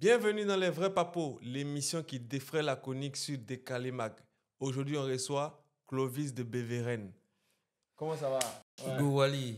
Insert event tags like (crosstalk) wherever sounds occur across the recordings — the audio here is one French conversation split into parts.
Bienvenue dans Les Vrais Papos, l'émission qui défraie la conique sur Décalé Mag. Aujourd'hui, on reçoit Clovis de Beveren. Comment ça va ouais.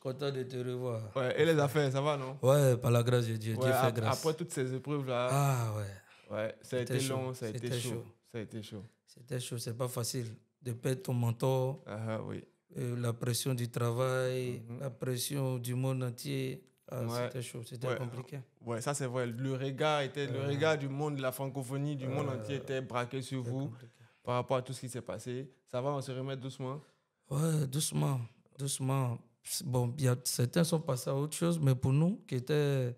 Content de te revoir. Et les affaires, ça va, non Ouais, par la grâce de Dieu, Dieu fait grâce. Après toutes ces épreuves-là. Ah ouais. Ouais, ça a été long, ça a été chaud. Ça a été chaud. C'était chaud, c'est pas facile. De perdre ton mentor. Ah oui. Euh, la pression du travail, mhm. la pression du monde entier, ah, c'était chaud, c'était compliqué. Ouais, ça c'est vrai. Le regard, était, le regard du monde, la francophonie, du monde entier était braqué sur vous par rapport à tout ce qui s'est passé. Ça va, on se remet doucement Ouais, doucement, doucement. Bon, certains sont passés à autre chose, mais pour nous, qui, étaient,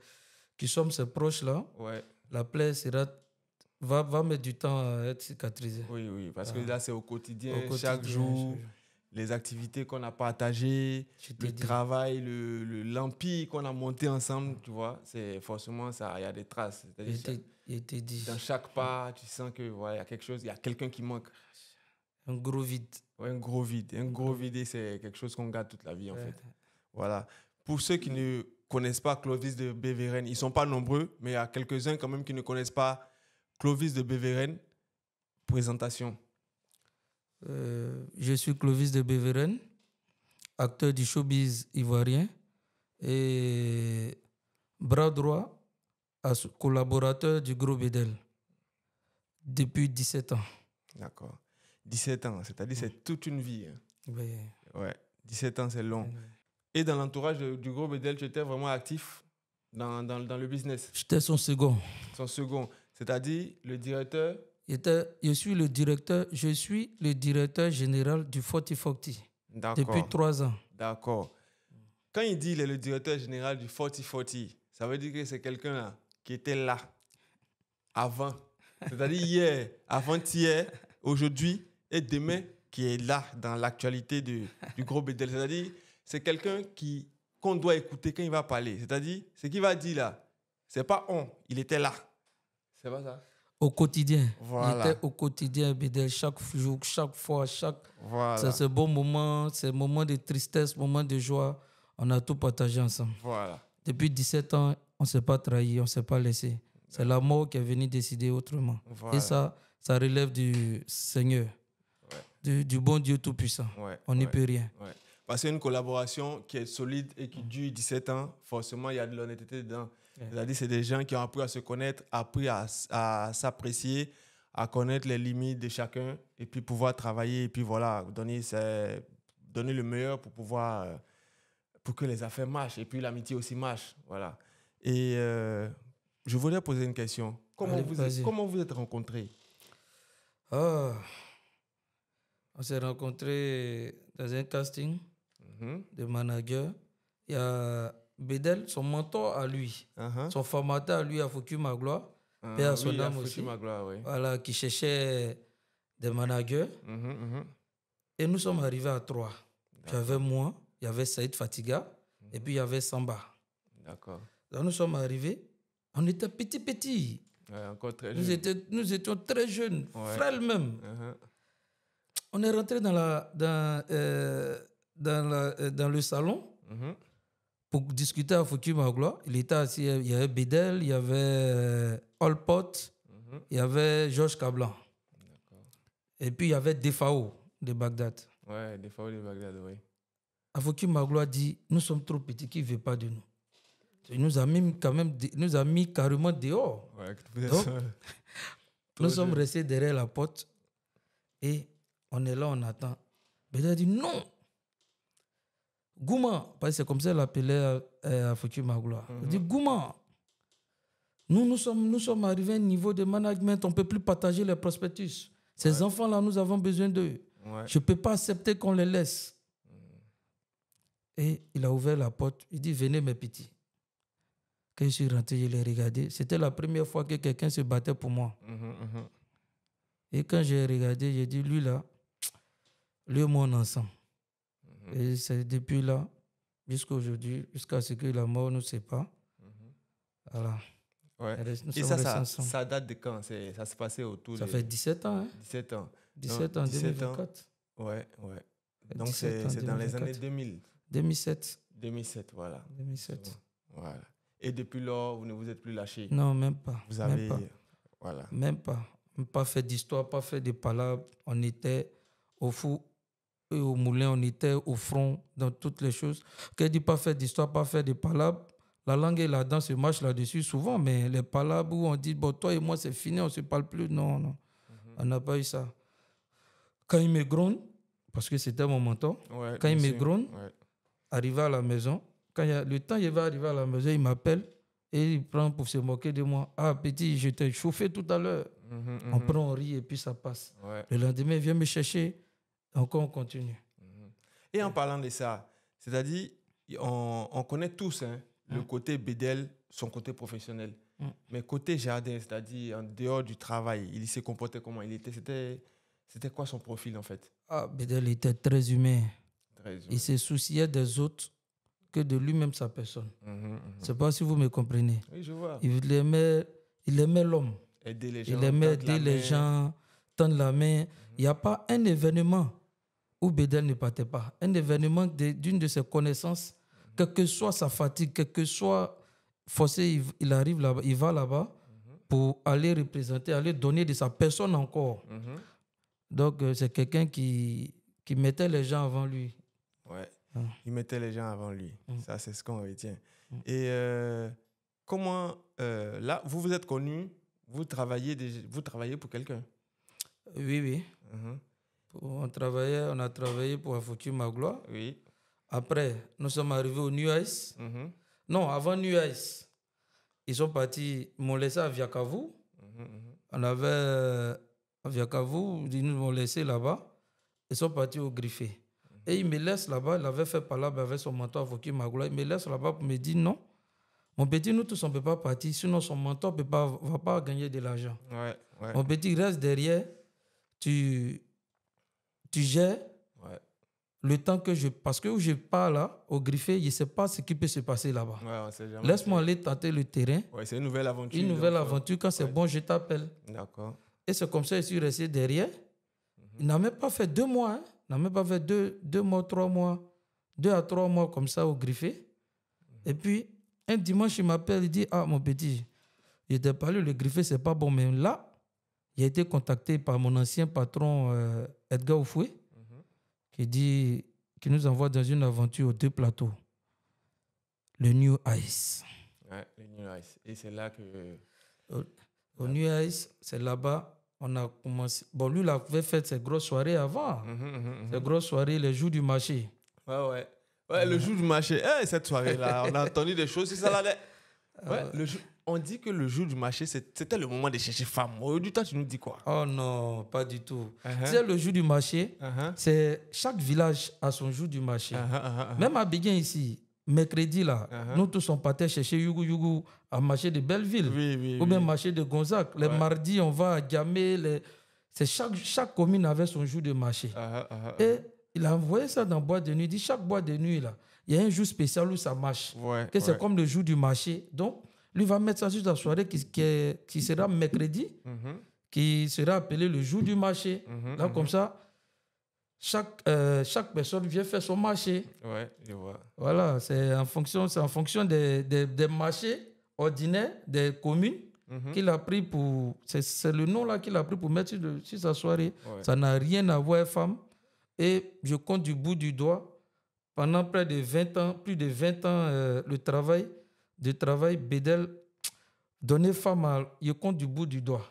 qui sommes ces proches-là, ouais. la plaie sera va, mettre du temps à être cicatrisée. Oui, oui, parce que ah. là, c'est au quotidien, Chaque jour les activités qu'on a partagées, le travail, le, l'empire qu'on a monté ensemble, tu vois, c'est forcément ça, il y a des traces. dit. Dans chaque pas, tu sens que voilà, y a quelque chose, il y a quelqu'un qui manque. Un gros vide. un gros vide, un gros vide, c'est quelque chose qu'on garde toute la vie en fait. Voilà. Pour ceux qui ne connaissent pas Clovis de Béveren, ils sont pas nombreux, mais il y a quelques-uns quand même qui ne connaissent pas Clovis de Béveren. Présentation. Euh, je suis Clovis de Beveren, acteur du showbiz ivoirien et bras droit à collaborateur du groupe Bedel depuis 17 ans. D'accord. 17 ans, c'est-à-dire c'est toute une vie. Hein. Oui. Ouais, 17 ans, c'est long. Et dans l'entourage du groupe Bedel, tu étais vraiment actif dans le business J'étais son second. Son second, c'est-à-dire le directeur je suis le directeur, je suis le directeur général du Forti Forti depuis trois ans. D'accord. Quand il dit qu'il est le directeur général du Forti ça veut dire que c'est quelqu'un qui était là avant. C'est-à-dire hier, avant-hier, aujourd'hui et demain, qui est là dans l'actualité du, du gros Bédel. C'est-à-dire, c'est quelqu'un qui qu'on doit écouter quand il va parler. C'est-à-dire, ce qu'il va dire là, c'est pas on, il était là. C'est pas ça au quotidien. Il était au quotidien, Bidel, chaque jour, chaque fois, chaque. C'est ce bon moment, ces moments de tristesse, moment de joie. On a tout partagé ensemble. Voilà. Depuis 17 ans, on ne s'est pas trahi, on ne s'est pas laissé. C'est l'amour qui est venue décider autrement. Et ça, ça relève du Seigneur, du, bon Dieu Tout-Puissant. Ouais, on n'y peut rien. Parce une collaboration qui est solide et qui dure 17 ans, forcément, il y a de l'honnêteté dedans cest c'est des gens qui ont appris à se connaître, appris à, s'apprécier, à connaître les limites de chacun et puis pouvoir travailler et puis voilà, donner, donner le meilleur pour pouvoir, euh, pour que les affaires marchent et puis l'amitié aussi marche. Voilà. Et euh, je voulais poser une question. Comment, vous, êtes, comment vous êtes rencontrés ah, On s'est rencontrés dans un casting mhm. de manager. Il y a Bedel, son mentor à lui, uh-huh. son formateur à lui, à Foucu Magloire, ah, père à voilà, qui cherchait des managers. Uh-huh, uh-huh. Et nous sommes arrivés à trois. Il y avait moi, il y avait Saïd Fatiga, et puis il y avait Samba. D'accord. nous sommes arrivés, on était petit petit. encore très nous, étions, nous, étions très jeunes, frêles même. On est rentré dans, la, dans, euh, dans, la, euh, dans le salon pour discuter à Fouki Magloa, Il était assis, il y avait Bedel, il y avait Olpot, euh, mhm. il y avait Georges Cablan. Et puis il y avait Defao de Bagdad. Ouais, Defao de Bagdad, oui. Afouki dit Nous sommes trop petits, qui ne veut pas de nous Il nous a mis, quand même, nous a mis carrément dehors. Ouais, Donc, (laughs) nous sommes restés derrière la porte et on est là, on attend. a dit Non Gouma, c'est comme ça qu'elle appelait euh, à mhm. dit Gouma, nous, nous, sommes, nous sommes arrivés à un niveau de management, on ne peut plus partager les prospectus. Ces enfants-là, nous avons besoin d'eux. Je ne peux pas accepter qu'on les laisse. Mm. Et il a ouvert la porte, il dit Venez, mes petits. Quand je suis rentré, je l'ai regardé. C'était la première fois que quelqu'un se battait pour moi. Mhm, mhm. Et quand j'ai regardé, j'ai dit Lui là, lui et moi, ensemble. Et c'est depuis là, jusqu'à aujourd'hui, jusqu'à ce que la mort nous sépare. Mmh. Voilà. Ouais. Et ça, ça, date de quand Ça se passait autour Ça fait 17 ans. Hein? 17 ans. 17 ans, 2004. Ouais, ouais. Donc c'est dans les années 2000. 2007. 2007, voilà. 2007. Voilà. Et depuis lors, vous ne vous êtes plus lâché Non, même pas. Vous avez. Même pas. Voilà. Même pas. Pas fait d'histoire, pas fait de palabres. On était au fou, et au moulin, on était au front dans toutes les choses. Qu'elle dit pas faire d'histoire, pas faire de palabres. La langue et la danse se marche là-dessus souvent, mais les palabres où on dit, bon, toi et moi, c'est fini, on ne se parle plus. Non, non. Mhm. On n'a pas eu ça. Quand il me gronde, parce que c'était mon mentor, quand il me gronde, arrivé à la maison, quand il a, le temps il va arriver à la maison, il m'appelle et il prend pour se moquer de moi. Ah, petit, j'étais chauffé tout à l'heure. Mhm, on mhm. prend, on rit et puis ça passe. Le lendemain, il vient me chercher. Encore on continue. Mm-hmm. Et en parlant de ça, c'est-à-dire, on, connaît tous hein, le hein? côté Bédel, son côté professionnel. Mm. Mais côté jardin, c'est-à-dire en dehors du travail, il s'est comporté comment Il était, c'était, quoi son profil en fait ah, Bédel était très humain. Il se souciait des autres que de lui-même sa personne. je ne sais pas si vous me comprenez. Oui, je vois. Il aimait, il aimait l'homme. Aider les gens. Il aimait aider les gens, tendre la main. Il n'y a pas un événement où Bedel ne partait pas. Un événement d'une de ses connaissances, quelle que soit sa fatigue, quelle que soit forcé, il, arrive là-bas, il va là-bas pour aller représenter, aller donner de sa personne encore. Donc, euh, c'est quelqu'un qui, qui mettait les gens avant lui. Ouais, ah. il mettait les gens avant lui. Mm. Ça, c'est ce qu'on retient. Mm. Et euh, comment, euh, là, vous vous êtes connu, vous travaillez, vous travaillez pour quelqu'un Oui, oui. Mm-hmm. On, travaillait, on a travaillé pour Infotu Magloire. Oui. Après, nous sommes arrivés au New mm-hmm. Non, avant New ils sont partis, ils m'ont laissé à Viakavu mm-hmm, mm-hmm. On avait euh, à Viakavu ils nous m'ont laissé là-bas. Ils sont partis au Griffé. Et ils me laissent là-bas, il avait fait là avec son mentor Infotu Magloire. Ils me laissent là-bas pour me dire non. Mon petit, nous tous, on ne peut pas partir, sinon son mentor ne va pas gagner de l'argent. Mon petit, reste derrière, tu, tu gères le temps que je. Parce que où je pars là, au griffé, je ne sais pas ce qui peut se passer là-bas. Laisse-moi aller tenter le terrain. c'est une nouvelle aventure. Une nouvelle euh, aventure. Quand c'est bon, je t'appelle. D'accord. Et c'est comme ça que je suis resté derrière. Mhm. Il n'a même pas fait deux mois. Hein. Il n'a même pas fait deux, deux mois, trois mois, deux à trois mois comme ça au griffé. Mhm. Et puis, un dimanche, il m'appelle, il dit Ah, mon petit, je pas parlé, le ce n'est pas bon, mais là, j'ai été contacté par mon ancien patron euh, Edgar Oufoué, qui dit qui nous envoie dans une aventure aux deux plateaux, le New Ice. le New Ice. Et c'est là que. Au, New Ice, c'est là-bas. On a commencé. Bon, lui, il avait fait ses grosses soirées avant. Mm Ses grosses soirées, les jours du marché. Ouais, ouais. Ouais, le jour du marché. Eh, cette soirée-là, on a entendu des choses. C'est ça, là. (laughs) le on dit que le jour du marché, c'était le moment de chercher femme. du temps, tu nous dis quoi Oh non, pas du tout. C'est uh-huh. le jour du marché, uh-huh. c'est chaque village a son jour du marché. Uh-huh, même à Béguin ici, mercredi là, nous tous on partait chercher Yougou Yougou à marché de Belleville oui, ou bien marché de Gonzac. Les mardis, on va à Gamé. C'est chaque, chaque commune avait son jour de marché. Et il a envoyé ça dans bois de nuit. Il dit chaque bois de nuit là, il y a un jour spécial où ça marche. que c'est comme le jour du marché. Donc, lui va mettre ça sur sa soirée qui, sera mercredi, mhm. qui sera appelé le jour du marché. Mhm, mhm, là, comme ça, chaque, euh, chaque personne vient faire son marché. Voilà, c'est en fonction, en fonction des, marchés ordinaires des communes. qu'il a pris pour. C'est, le nom là qu'il a pris pour mettre sur, sa soirée. Ça n'a rien à voir, femme. Et je compte du bout du doigt, pendant près de 20 ans, plus de 20 ans, euh, le travail de travail, Bédel, donner femme à, il compte du bout du doigt.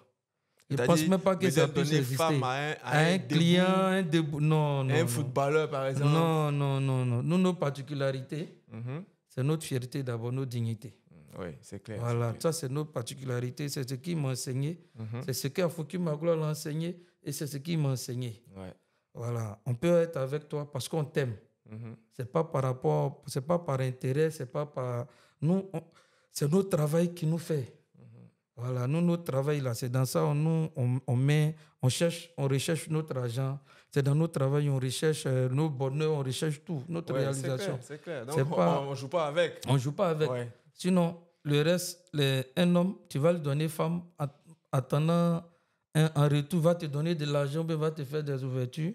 Il ne pense même pas que ça peut exister. Femme à un, un, client, un non, non, un footballeur par exemple. Non, non, non, non. Nous, nos particularités, mhm. c'est notre fierté d'abord, nos dignités. Oui, c'est clair. Voilà, ça c'est nos particularités, c'est ce qui m'a enseigné, mhm. c'est ce qu'Afouki Magloire l'a enseigné et c'est ce qui m'a enseigné. Ouais. Voilà, on peut être avec toi parce qu'on t'aime. Ce mhm. n'est C'est pas par rapport, c'est pas par intérêt, c'est pas par nous, c'est notre travail qui nous fait. Voilà, nous, notre travail, là, c'est dans ça, on, nous, on, on, met, on cherche, on recherche notre argent. C'est dans notre travail, on recherche euh, nos bonheurs, on recherche tout, notre réalisation. C'est clair, clair. Donc, on ne joue pas avec. On ne joue pas avec. Sinon, le reste, les, un homme, tu vas le donner femme, attendant un, en retour, va te donner de l'argent, ben, va te faire des ouvertures.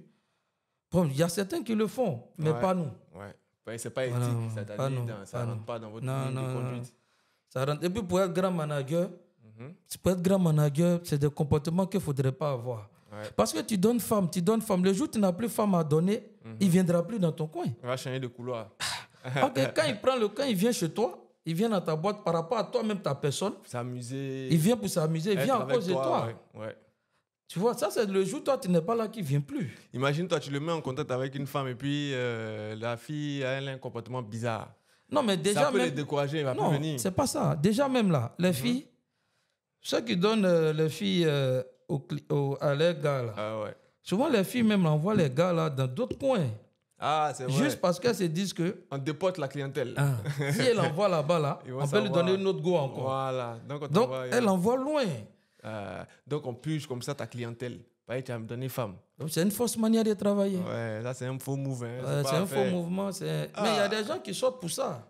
Bon, il y a certains qui le font, mais pas nous. Ce ben, c'est pas éthique ça ne rentre pas dans votre conduite. Et puis pour être grand manager, mhm. être grand c'est des comportements qu'il ne faudrait pas avoir. Parce que tu donnes femme, tu donnes femme. Le jour où tu n'as plus femme à donner, mhm. il ne viendra plus dans ton coin. Il va changer de couloir. (laughs) quand il prend le coin, il vient chez toi, il vient dans ta boîte par rapport à toi-même, ta personne. S'amuser. Il vient pour s'amuser, il vient à cause de toi. Tu vois, ça, c'est le jour, toi, tu n'es pas là qui vient plus. Imagine, toi, tu le mets en contact avec une femme et puis euh, la fille a un comportement bizarre. Non, mais déjà. Ça peut même... les décourager, il va plus venir. C'est pas ça. Déjà, même là, les mhm. filles, ceux qui donnent euh, les filles euh, à leurs gars, là. Ah Souvent, les filles même envoient les gars là dans d'autres coins. Ah, c'est vrai. Juste parce qu'elles se disent que. On déporte la clientèle. Ah. si elle envoie là-bas, là, (laughs) on peut lui donner une autre go encore. Voilà. Donc, Donc elle envoie loin. Euh, donc, on puge comme ça ta clientèle. Bah, tu vas me donner femme. Donc, c'est une fausse manière de travailler. Ouais, ça, c'est un faux mouvement. c'est un faux ah. mouvement. Mais il y a des gens qui sortent pour ça.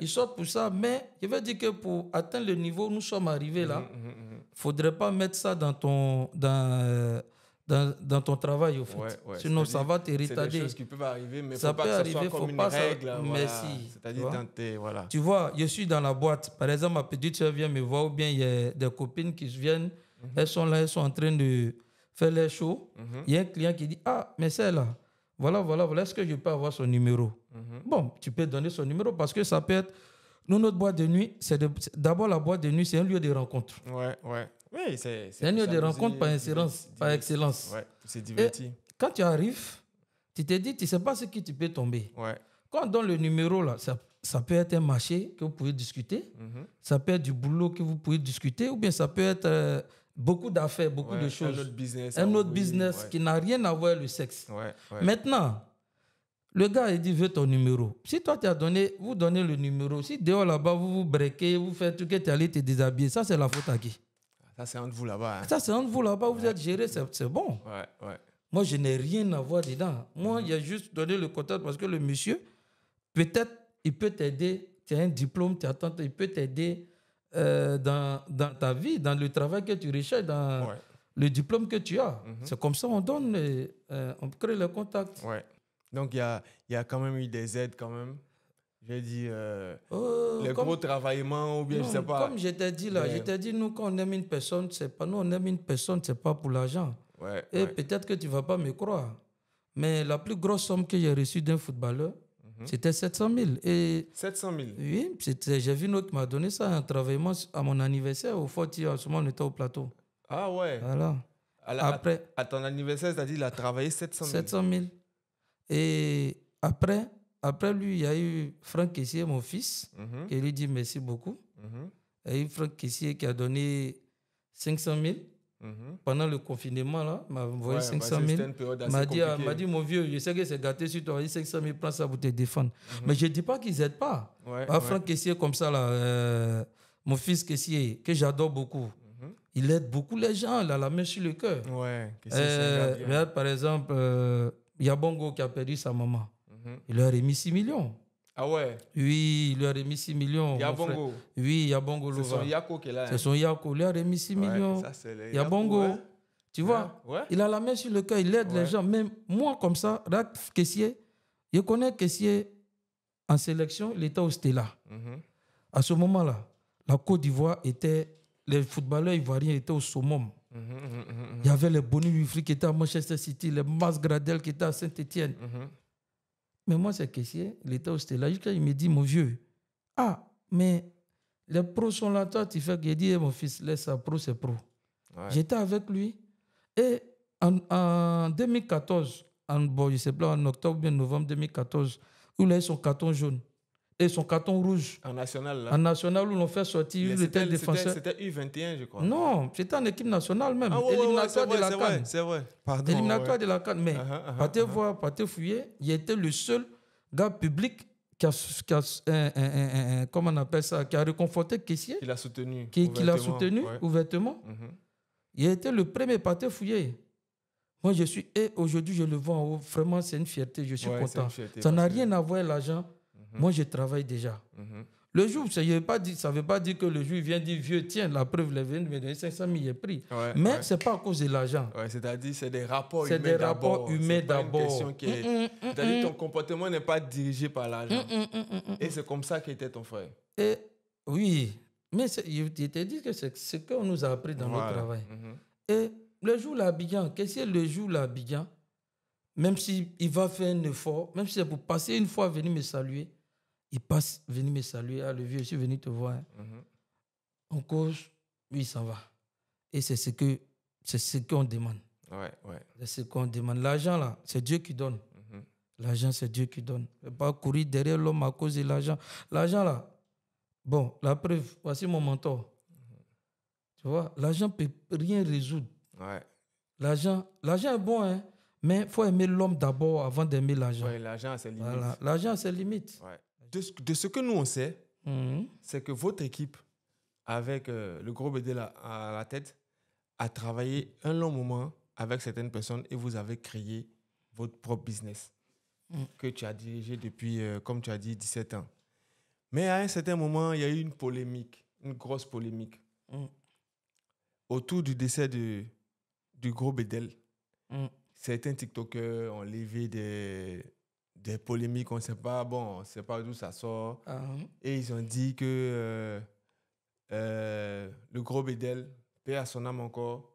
Ils sortent pour ça. Mais je veux dire que pour atteindre le niveau où nous sommes arrivés là, il hum, ne hum, hum, faudrait pas mettre ça dans ton. Dans, euh, dans, ton travail, au fait. Sinon, ça va t'hériter des choses qui peuvent arriver, mais ça faut pas peut que arriver, ça soit faut comme pas une règle. cest à Tu vois, je suis dans la boîte. Par exemple, ma petite soeur vient me voir, ou bien il y a des copines qui viennent, mhm. elles sont là, elles sont en train de faire les shows. Mhm. Il y a un client qui dit, ah, mais celle-là, voilà, voilà, voilà, est-ce que je peux avoir son numéro mhm. Bon, tu peux donner son numéro parce que ça peut être... Nous, notre boîte de nuit, c'est d'abord la boîte de nuit, c'est un lieu de rencontre. Ouais, ouais. Oui, c'est. C'est une des rencontres par excellence. Par excellence. Ouais, c'est diverti. quand tu arrives, tu te dis, tu ne sais pas ce qui tu peux tomber. Ouais. Quand on donne le numéro, là, ça, ça peut être un marché que vous pouvez discuter, mhm. ça peut être du boulot que vous pouvez discuter, ou bien ça peut être euh, beaucoup d'affaires, beaucoup de choses. Un autre business. Un autre business qui n'a rien à voir avec le sexe. Maintenant, le gars, il dit, veux ton numéro. Si toi, tu as donné, vous donnez le numéro. Si dehors là-bas, vous vous brequez, vous faites tout, que tu allé te déshabiller, ça, c'est la faute à qui ça, c'est entre vous là-bas. Hein. Ça, c'est entre vous là-bas, vous êtes géré, c'est bon. Moi, je n'ai rien à voir dedans. Moi, mm-hmm. il y a juste donné le contact parce que le monsieur, peut-être, il peut t'aider. Tu as un diplôme, tu as tant, il peut t'aider euh, dans, ta vie, dans le travail que tu recherches, dans le diplôme que tu as. Mm-hmm. C'est comme ça, on donne, euh, on crée le contact. Donc, il y y a quand même eu des aides quand même j'ai dit euh, oh, les gros travaillements ou bien je je sais pas. Comme je t'ai dit là, je t'ai dit nous quand on aime une personne, c'est pas nous on aime une personne, c'est pas pour l'argent. Ouais, Et peut-être que tu vas pas me croire, mais la plus grosse somme que j'ai reçue d'un footballeur, mhm. c'était 700 000. Et 700 000. Oui, j'ai vu une autre qui m'a donné ça un travaillement à mon anniversaire au Forti. En ce moment on était au plateau. Ah ouais. Voilà. À après. À, ton anniversaire, c'est-à-dire il a travaillé 700 000. 700 000. Et après après lui, il y a eu Franck Kessier, mon fils, mhm. qui lui dit merci beaucoup. Mhm. Il y a eu Franck Kessier qui a donné 500 000. Mhm. Pendant le confinement, là, m'a envoyé 500 000. Bah, m'a dit, ah, m'a dit, mon vieux, je sais que c'est gâté sur toi. 500 000, prends ça pour te défendre. Mais je ne dis pas qu'ils n'aident pas. Ah, Franck Kessier, comme ça, là, euh, mon fils Kessier, que j'adore beaucoup, il aide beaucoup les gens. Il a la main sur le cœur. Euh, par exemple, il euh, y a Bongo qui a perdu sa maman. Il leur a remis 6 millions. Ah ouais Oui, il leur a remis 6 millions. Yabongo Oui, Yabongo Lova. C'est son Yako qui est là. Hein. C'est son Yako. Il leur a remis 6 millions. Ça, Yabongo. Hein. Tu vois ouais. Il a la main sur le cœur, il aide les gens. Même moi, comme ça, Rak Kessier, je connais Kessier en sélection, il était au Stella. Mm À ce moment-là, la Côte d'Ivoire était. Les footballeurs ivoiriens étaient au summum. Mhm, mhm, mhm, il y avait les Boni Wifri qui étaient à Manchester City, les Mas Gradel qui étaient à Saint-Etienne. Mais moi, c'est caissier, il était au jusqu'à Il me dit, mon vieux, ah, mais les pros sont là, toi, tu fais. qu'il dit, eh, mon fils, laisse ça, pro, c'est pro. J'étais avec lui. Et en, 2014, en, bon, sais pas, en octobre ou novembre 2014, où il a eu son carton jaune, et son carton rouge. En national, là. En national, où l'on fait sortir le tel défenseur. C'était U21, je crois. Non, c'était en équipe nationale même. Ah, ouais, de la CAN. C'est vrai. Pardon, Éliminatoire de la CAN. Mais, uh -huh, uh -huh, uh-huh. fouiller. Il était le seul gars public qui a, qui comment on appelle ça, qui a réconforté Kessier. Qui l'a soutenu. Qui, qui l'a soutenu ouvertement. Mm-hmm. Il a été le premier partez fouiller. Moi, je suis, et aujourd'hui, je le vois en haut. Vraiment, c'est une fierté. Je suis content. ça n'a rien à voir l'argent Mhm. Moi, je travaille déjà. Mhm. Le jour, ça ne veut pas dire que le jour, il vient dire vieux, tiens, la preuve, les vient me donner 500 000, il est pris. mais ce n'est pas à cause de l'argent. c'est-à-dire, c'est des rapports humains. C'est des rapports humains d'abord. Qui... Mm, mm, mm, c'est-à-dire, ton comportement n'est pas dirigé par l'argent. Et c'est comme ça qu'était ton frère. Et, oui, mais il était dit que c'est ce qu'on nous a appris dans le notre travail. Mhm. Et le jour, l'habillant, qu'est-ce que le jour, l'habillant, même s'il va faire un effort, même si c'est pour passer une fois venir me saluer, il passe, venu me saluer. Ah, le vieux, je suis venu te voir. Hein. Mm-hmm. En On cause, lui, il s'en va. Et c'est ce que c'est ce qu'on demande. Ouais, ouais. C'est ce qu'on demande. L'argent, là, c'est Dieu qui donne. Mm-hmm. L'argent, c'est Dieu qui donne. Ne pas courir derrière l'homme à cause de l'argent. L'argent, là, bon, la preuve, voici mon mentor. Mm-hmm. Tu vois, l'argent ne peut rien résoudre. Ouais. L'argent, est bon, hein, mais il faut aimer l'homme d'abord avant d'aimer l'argent. Ouais, l'argent, c'est limite. L'argent, c'est limite. Ouais de, ce que nous, on sait, hmm. c'est que votre équipe, avec euh, le gros Bédel à la tête, a travaillé un long moment avec certaines personnes et vous avez créé votre propre business hmm. que tu as dirigé depuis, euh, comme tu as dit, 17 ans. Mais à un certain moment, il y a eu une polémique, une grosse polémique hmm. autour du décès de, du gros Bedel. Certains TikTokers ont levé des, des polémiques, on sait pas, bon, on sait pas d'où ça sort. Uh-huh. Et ils ont dit que euh, euh, le gros Bédel, perd à son âme encore,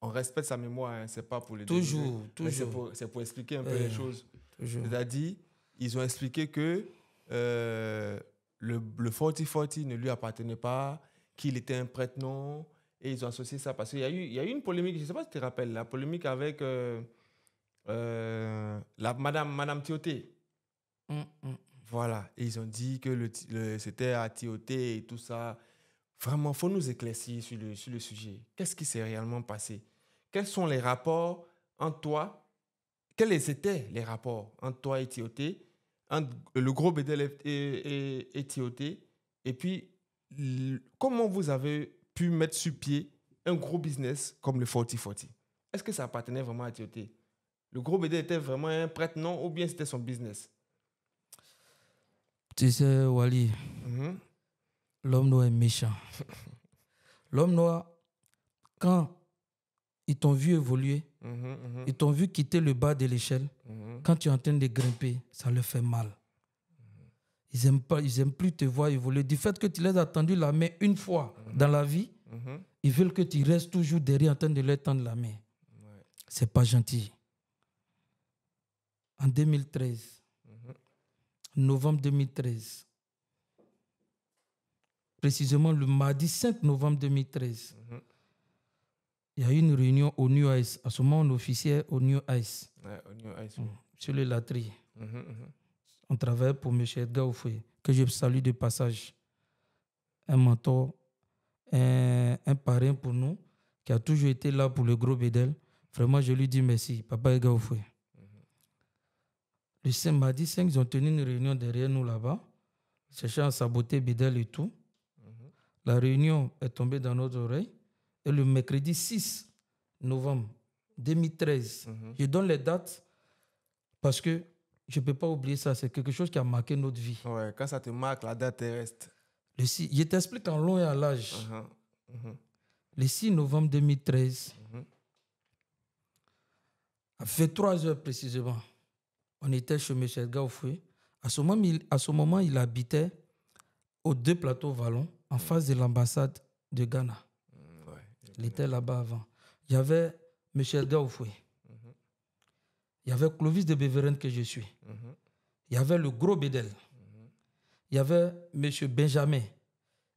on respecte sa mémoire, hein, c'est pas pour les Toujours, toujours. C'est pour, expliquer un peu euh, les choses. C'est-à-dire, ils ont expliqué que le, le 40 ne lui appartenait pas, qu'il était un prête-nom, et ils ont associé ça parce qu'il y, a eu, il y a eu une polémique, je sais pas si tu te rappelles, la polémique avec. Euh, la Madame, Madame mm, mm. Voilà. ils ont dit que le, c'était à Tioté et tout ça. Vraiment, faut nous éclaircir sur le, sur le sujet. Qu'est-ce qui s'est réellement passé Quels sont les rapports entre toi Quels étaient les rapports entre toi et Tioté le gros Bédel et, et, et Et puis, comment vous avez pu mettre sur pied un gros business comme le 4040 Est-ce que ça appartenait vraiment à Tioté le gros BD était vraiment un prêtre, non Ou bien c'était son business Tu sais, Wally, mhm. l'homme noir est méchant. (laughs) l'homme noir, quand ils t'ont vu évoluer, mhm, mhm. ils t'ont vu quitter le bas de l'échelle, quand tu es en train de grimper, ça leur fait mal. Ils n'aiment pas, ils aiment plus te voir évoluer. Du fait que tu les as tendus la main une fois dans la vie, ils veulent que tu restes toujours derrière en train de leur tendre la main. Ouais. C'est pas gentil en 2013, mhm. novembre 2013, précisément le mardi 5 novembre 2013, mhm. il y a eu une réunion au New Ice. À ce moment, on officiait au New Ice. Mm. Sur le Latri. Mhm, on travaille pour M. Edgar Oufoué, que je salue de passage. Un mentor, un, un, parrain pour nous, qui a toujours été là pour le gros Bédel. Vraiment, je lui dis merci, Papa Edgar le 5, mardi 5, ils ont tenu une réunion derrière nous là-bas, cherchant à saboter Bidel et tout. Mhm. La réunion est tombée dans nos oreilles. Et le mercredi 6 novembre 2013, mhm. je donne les dates parce que je ne peux pas oublier ça. C'est quelque chose qui a marqué notre vie. Ouais, quand ça te marque, la date reste. je t'explique en long et en large. Uh-huh. Uh-huh. Le 6 novembre 2013, uh-huh. fait 3 heures précisément, on était chez M. Edgar Oufoué. À ce, moment, il, à ce moment, il habitait aux deux plateaux vallons, en mm. face de l'ambassade de Ghana. Mm, il était là-bas avant. Il y avait M. Edgar mm-hmm. Il y avait Clovis de Beverin que je suis. Mm-hmm. Il y avait le gros Bédel. Mm-hmm. Il y avait M. Benjamin.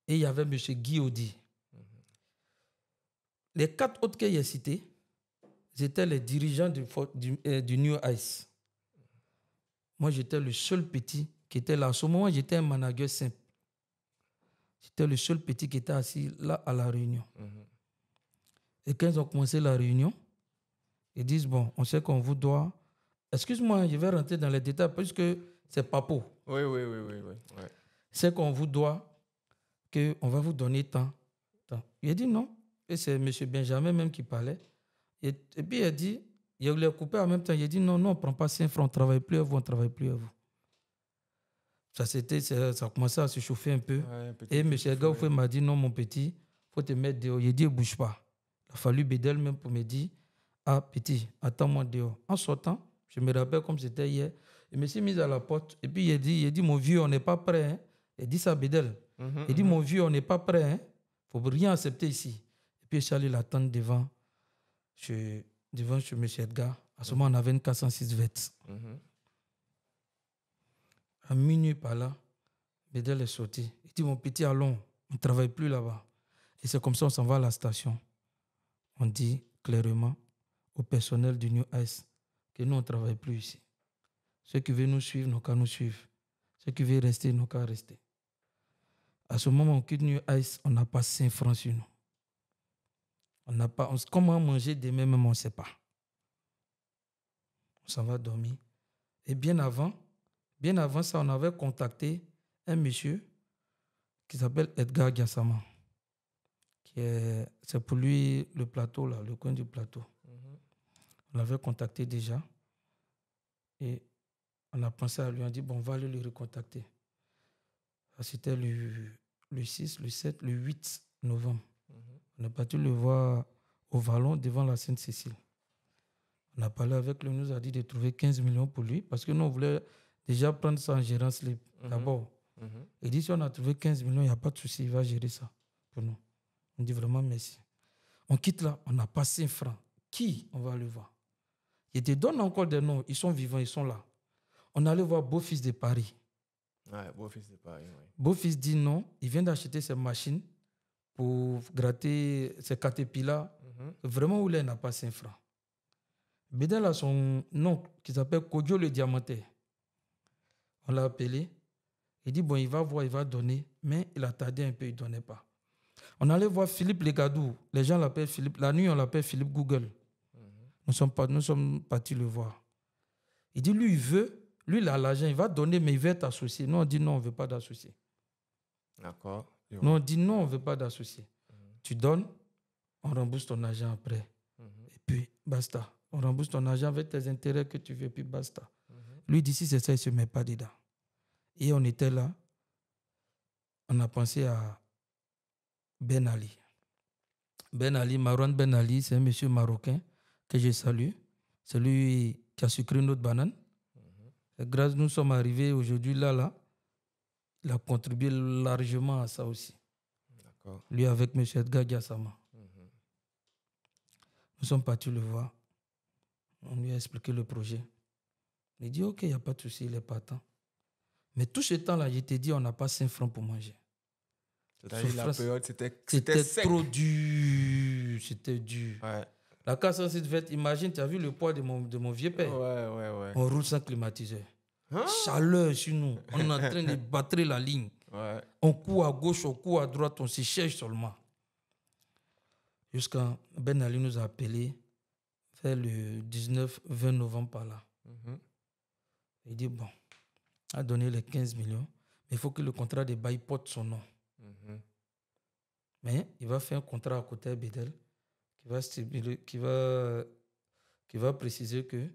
Et il y avait M. Guy Audi. Les quatre autres que j'ai cités, étaient les dirigeants du euh, New Ice. Moi, j'étais le seul petit qui était là. À ce moment, j'étais un manager simple. J'étais le seul petit qui était assis là à la réunion. Mhm. Et quand ils ont commencé la réunion, ils disent, bon, on sait qu'on vous doit... Excuse-moi, je vais rentrer dans les détails parce que c'est papo. Oui, oui, oui, oui. oui. C'est qu'on vous doit, qu'on va vous donner tant. Il a dit non. Et c'est M. Benjamin même qui parlait. et puis il a dit, il a coupé en même temps. Il a dit non, non, prends pas 5 francs, on ne travaille plus à vous, on ne travaille plus à vous. Ça, c'était, ça, a commencé à se chauffer un peu. et M. Gaufoué m'a dit non, mon petit, faut te mettre dehors. a dit bouge pas. Il a fallu Bédel même pour me dire ah, petit, attends-moi dehors. En sortant, je me rappelle comme c'était hier, il me suis mis à la porte. Et puis, il a dit, il a dit mon vieux, on n'est pas prêt. Il hein. a dit ça à Bédel. Mhm, il a dit mhm. mon vieux, on n'est pas prêt. Il hein. ne faut rien accepter ici. Et puis, je suis allé l'attendre devant. Je devant chez M. Edgar. À ce mm-hmm. moment, on avait une 406 vêtes. Mm-hmm. À minuit par là, Bédel est sorti. Il dit Mon petit, allons, on ne travaille plus là-bas. Et c'est comme ça, on s'en va à la station. On dit clairement au personnel du New Ice que nous, on ne travaille plus ici. Ceux qui veulent nous suivre n'ont qu'à nous suivre. Ceux qui veulent rester n'ont qu'à rester. À ce moment, on quitte New Ice, on n'a pas 5 francs sur nous. On n'a pas, on, comment manger demain même on ne sait pas. On s'en va dormir. Et bien avant, bien avant ça, on avait contacté un monsieur qui s'appelle Edgar Gassama. C'est pour lui le plateau, là, le coin du plateau. Mm-hmm. On l'avait contacté déjà. Et on a pensé à lui, on a dit, bon, on va aller le recontacter. Ah, c'était le 6, le 7, le 8 novembre. On a parti le voir au Vallon devant la Sainte-Cécile. On a parlé avec lui, on nous a dit de trouver 15 millions pour lui parce que nous, on voulait déjà prendre ça en gérance libre mhm. d'abord. Mhm. Il dit si on a trouvé 15 millions, il n'y a pas de souci, il va gérer ça pour nous. On dit vraiment merci. On quitte là, on n'a pas 5 francs. Qui on va le voir Il te donne encore des noms, ils sont vivants, ils sont là. On allait voir Beau-Fils de Paris. Beau-Fils de Paris, Beau-Fils dit non, il vient d'acheter ses machines pour gratter ces quatre mm vraiment Oulé n'a pas 5 francs. Bédel a son nom qui s'appelle Kodjo le Diamanté. On l'a appelé. Il dit, bon, il va voir, il va donner. Mais il a tardé un peu, il ne donnait pas. On allait voir Philippe Legadou. Les gens l'appellent Philippe. La nuit, on l'appelle Philippe Google. Mhm. Nous sommes, nous sommes partis le voir. Il dit, lui, il veut. Lui, il a l'argent, il va donner, mais il veut être associé. Nous, on dit, non, on ne veut pas d'associé. D'accord. Non, on dit non, on ne veut pas d'associé. Mhm. Tu donnes, on rembourse ton argent après. Mhm. Et puis, basta. On rembourse ton argent avec tes intérêts que tu veux, puis basta. Mhm. Lui, d'ici, c'est ça, il ne se met pas dedans. Et on était là, on a pensé à Ben Ali. Ben Ali, Marwan Ben Ali, c'est un monsieur marocain que je salue. C'est lui qui a sucré notre banane. Grâce à grâce, nous sommes arrivés aujourd'hui là, là il a contribué largement à ça aussi. Lui avec M. Edgar Gassama. Mhm. Nous sommes partis le voir. On lui a expliqué le projet. Il dit Ok, il n'y a pas de souci, il est partant. Mais tout ce temps-là, je t'ai dit On n'a pas 5 francs pour manger. c'était trop dur. C'était dur. La casse en imagine, tu as vu le poids de mon, vieux père. On roule sans climatiseur. Hein? chaleur chez nous. On est en train de battre la ligne. On court à gauche, on court à droite, on se cherche seulement. Jusqu'à Ben Ali nous a appelé, vers le 19-20 novembre par là. Mhm. Il dit bon, a donné les 15 millions, mais il faut que le contrat de bail porte son nom. Mhm. Mais il va faire un contrat à côté de qui va, qui va, qui va préciser que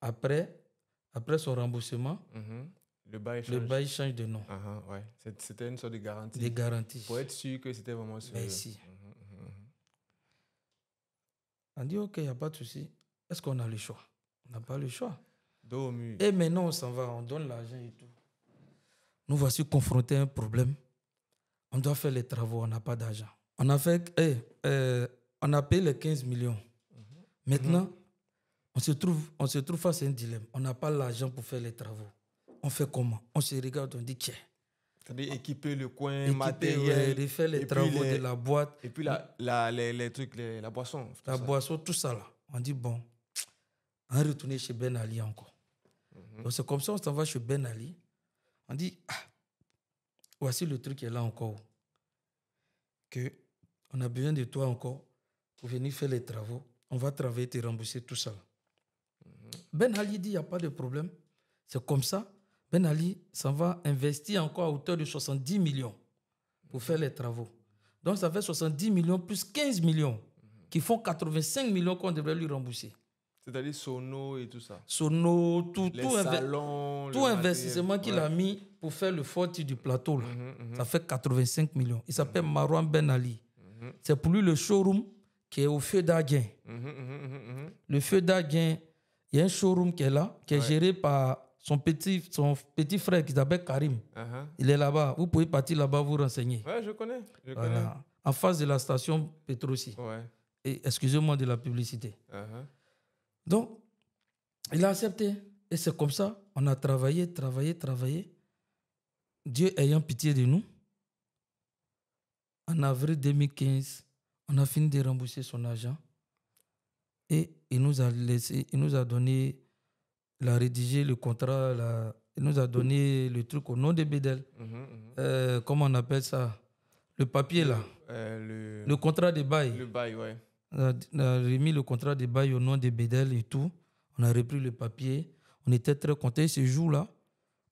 après après son remboursement, mhm. le, bail change. de nom. Ah, ah, c'était une sorte de garantie. Des garanties. Pour être sûr que c'était vraiment sûr. Merci. Mhm, mhm, on dit, OK, il n'y a pas de souci. Est-ce qu'on a le choix On n'a pas le choix. Et maintenant, on s'en va, on donne l'argent et tout. Nous voici confrontés à un problème. On doit faire les travaux, on n'a pas d'argent. On a fait, eh, eh, on a payé les 15 millions. Maintenant, on se trouve, on se trouve face à un dilemme. On n'a pas l'argent pour faire les travaux. On fait comment On se regarde, on dit tiens. C'est-à-dire équiper le coin, équiper, refaire les travaux de la boîte. Et puis la, les, trucs, la boisson. La boisson, tout ça là. On dit bon, on retourner chez Ben Ali encore. Mhm. c'est comme ça, on s'en va chez Ben Ali. On dit, ah, voici le truc qui est là encore. Que on a besoin de toi encore pour venir faire les travaux. On va travailler, te rembourser tout ça ben Ali dit il n'y a pas de problème. C'est comme ça. Ben Ali s'en va investir encore à hauteur de 70 millions pour faire les travaux. Donc ça fait 70 millions plus 15 millions qui font 85 millions qu'on devrait lui rembourser. C'est-à-dire Sono et tout ça. Sono, tout, tout, tout investissement qu'il a mis pour faire le fort du plateau, là, mhm, mhm. ça fait 85 millions. Il s'appelle mhm. Marwan Ben Ali. C'est pour lui le showroom qui est au feu d'Aguin. Le feu d'Aguin, il y a un showroom qui est là, qui est géré par son petit, son petit frère qui s'appelle Karim. Uh-huh. Il est là-bas. Vous pouvez partir là-bas vous renseigner. Oui, je connais. En face de la station Petrosi. Ouais. Et excusez-moi de la publicité. Uh-huh. Donc, il a accepté. Et c'est comme ça, on a travaillé, travaillé, travaillé. Dieu ayant pitié de nous, en avril 2015, on a fini de rembourser son argent. Et il nous a laissé, il nous a donné, il a rédigé le contrat, il nous a donné le truc au nom de Bédel. Mhm, mhm. Euh, comment on appelle ça Le papier là. Euh, le... le... contrat de bail. Le bail, ouais. On a, remis le contrat de bail au nom de Bédel et tout. On a repris le papier. On était très contents. Ce jour-là,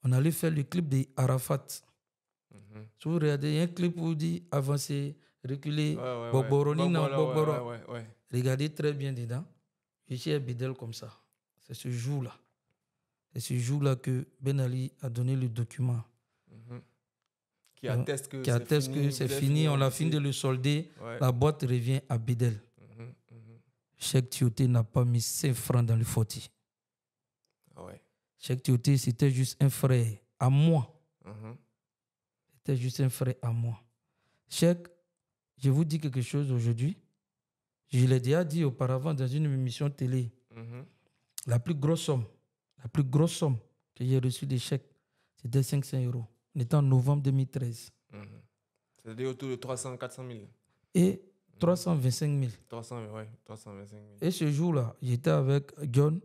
on allait faire le clip de Arafat. Mhm. Si vous regardez, il y a un clip où il dit Avancez, reculer, Boboroni, non, Boboro. Regardez très bien dedans. suis à Bidel comme ça. C'est ce jour-là. C'est ce jour-là que Ben Ali a donné le document. Mhm. Qui euh, atteste que c'est fini, on a fini de le solder. La boîte revient à Bidel. Mm -hmm. Cheikh Tioté n'a pas mis 5 francs dans le foti. Ah ouais. Cheikh c'était juste un frère à moi. Mhm. C'était juste un frais à moi. Cheikh je vous dis quelque chose aujourd'hui. Je l'ai déjà dit auparavant dans une émission télé. Mm-hmm. La plus grosse somme, la plus grosse somme que j'ai reçue des chèques, c'était 500 euros. On était en novembre 2013. Mm-hmm. C'était autour de 300, 400 000. Et 325 000. ouais, 325 Et ce jour-là, j'étais avec John.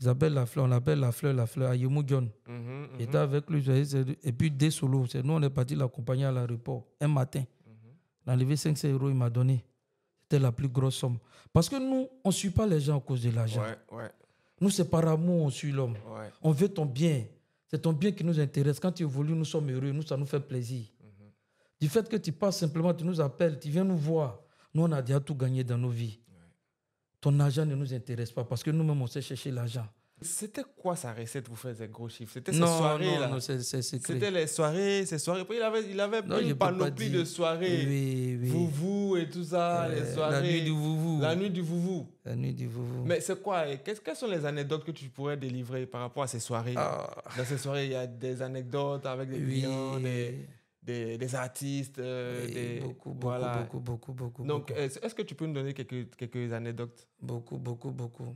Ils appellent la fleur, on appelle la fleur, la fleur, à John. Mm-hmm, j'étais avec lui, et puis des solos. Nous, on est parti l'accompagner à l'aéroport un matin. L'enlevé 500 euros, il m'a donné. C'était la plus grosse somme. Parce que nous, on ne suit pas les gens à cause de l'argent. Nous, c'est par amour, on suit l'homme. On veut ton bien. C'est ton bien qui nous intéresse. Quand tu évolues, nous sommes heureux. Nous, ça nous fait plaisir. Mm-hmm. Du fait que tu passes simplement, tu nous appelles, tu viens nous voir. Nous, on a déjà tout gagné dans nos vies. Ton argent ne nous intéresse pas parce que nous-mêmes, on sait chercher l'argent. C'était quoi sa recette pour faire des gros chiffres C'était ses soirées là. Non, C'était les soirées, ces soirées. il avait, il avait une panoplie de soirées. Oui, oui. Vous-vous et tout ça, les euh, soirées. La nuit du vous-vous. La nuit du vous-vous. La nuit du vous-vous. Mais c'est quoi -ce, Quelles sont les anecdotes que tu pourrais délivrer par rapport à ces soirées ah. Dans ces soirées, il y a des anecdotes avec des gens clients, des, des, artistes. Euh, beaucoup, beaucoup, beaucoup, beaucoup, beaucoup, Donc, est-ce que tu peux nous donner quelques, quelques anecdotes Beaucoup, beaucoup, beaucoup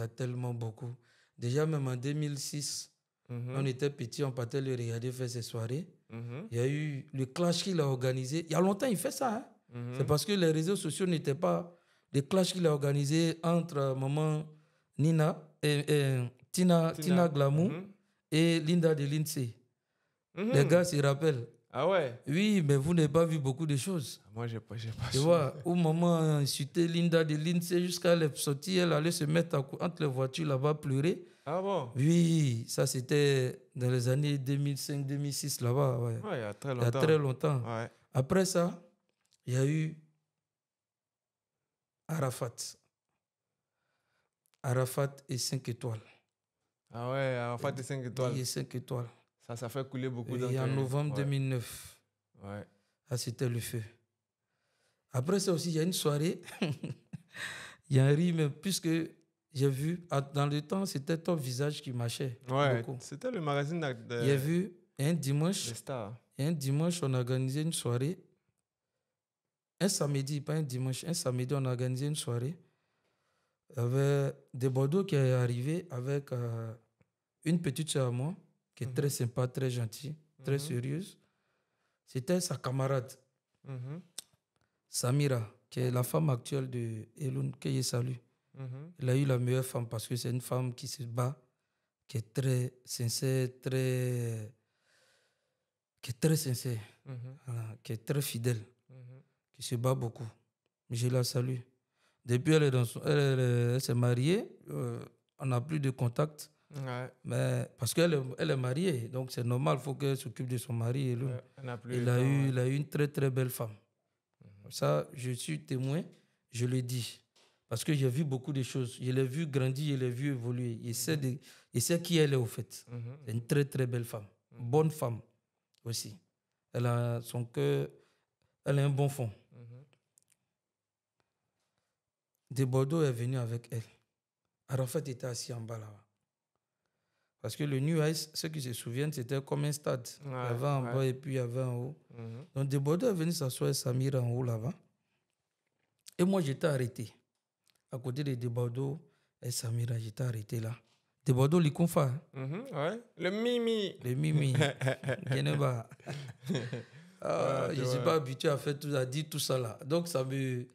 a tellement beaucoup. Déjà, même en 2006, mhm. on était petit, on partait le regarder faire ses soirées. Mhm. Il y a eu le clash qu'il a organisé. Il y a longtemps, il fait ça. Hein. Mhm. C'est parce que les réseaux sociaux n'étaient pas. des clash qu'il a organisé entre euh, maman Nina et, Tina, Tina. Glamour et Linda de Lindsay. Les gars s'y rappellent. Ah ouais Oui, mais vous n'avez pas vu beaucoup de choses. Ah, moi, j'ai pas, j'ai pas. Tu vois, au moment insultait Linda de l'INSEE jusqu'à la sortie, elle allait se mettre entre les voitures là-bas pleurer. Ah bon Oui, ça c'était dans les années 2005-2006 là-bas. Ouais. il y a très longtemps. Il y a très longtemps. Après ça, il y a eu Arafat. Arafat et 5 étoiles. Ah ouais, Arafat et 5 étoiles. Et 5 étoiles. Ça, fait couler beaucoup d'encre. Et en hein. novembre 2009. Ah, c'était le feu. Après ça aussi, il y a une soirée. (laughs) Il y a un rime, puisque j'ai vu, ah, dans le temps, c'était ton visage qui marchait. Ouais, c'était le magazine de. J'ai vu, un dimanche. un dimanche, on a organisé une soirée. Un samedi, pas un dimanche, un samedi, on a organisé une soirée. Il y avait des Bordeaux qui est arrivé avec euh, une petite soeur à moi qui est très sympa, très gentil, très mhm. sérieuse. C'était sa camarade, mhm. Samira, qui est la femme actuelle de Eloun, que salue. Mhm. Elle a eu la meilleure femme parce que c'est une femme qui se bat, qui est très sincère, très qui est très sincère, qui est très fidèle, qui se bat beaucoup. Je la salue. Depuis, elle s'est mariée, euh, on n'a plus de contact, mais parce qu'elle est, elle est mariée, donc c'est normal, il faut qu'elle s'occupe de son mari. Et lui. il, a eu, il a une très très belle femme. Mhm. Ça, je suis témoin, je le dis. Parce que j'ai vu beaucoup de choses. Je l'ai vu grandir, je l'ai vu évoluer. Il, c'est sait qui elle est au fait. Mhm. une très très belle femme. Mhm. Bonne femme aussi. Elle a son cœur, elle a un bon fond. De Bordeaux est venu avec elle. Arafat était assis en bas là-bas. Parce que le New Ice, ceux qui se souviennent, c'était comme un stade. Avant il y avait en bas et puis il y avait en haut. Mhm. Donc, Debordo est venu s'asseoir et Samir en haut là-bas. Et moi, j'étais arrêté. À côté de Debordeaux et Samira, j'étais arrêté là. Debordeaux, les confins. Hein. Mhm, le Mimi. Le Mimi. (laughs) (laughs) Ah, je ne suis pas habitué à faire tout, dire tout ça là. Donc, ça me.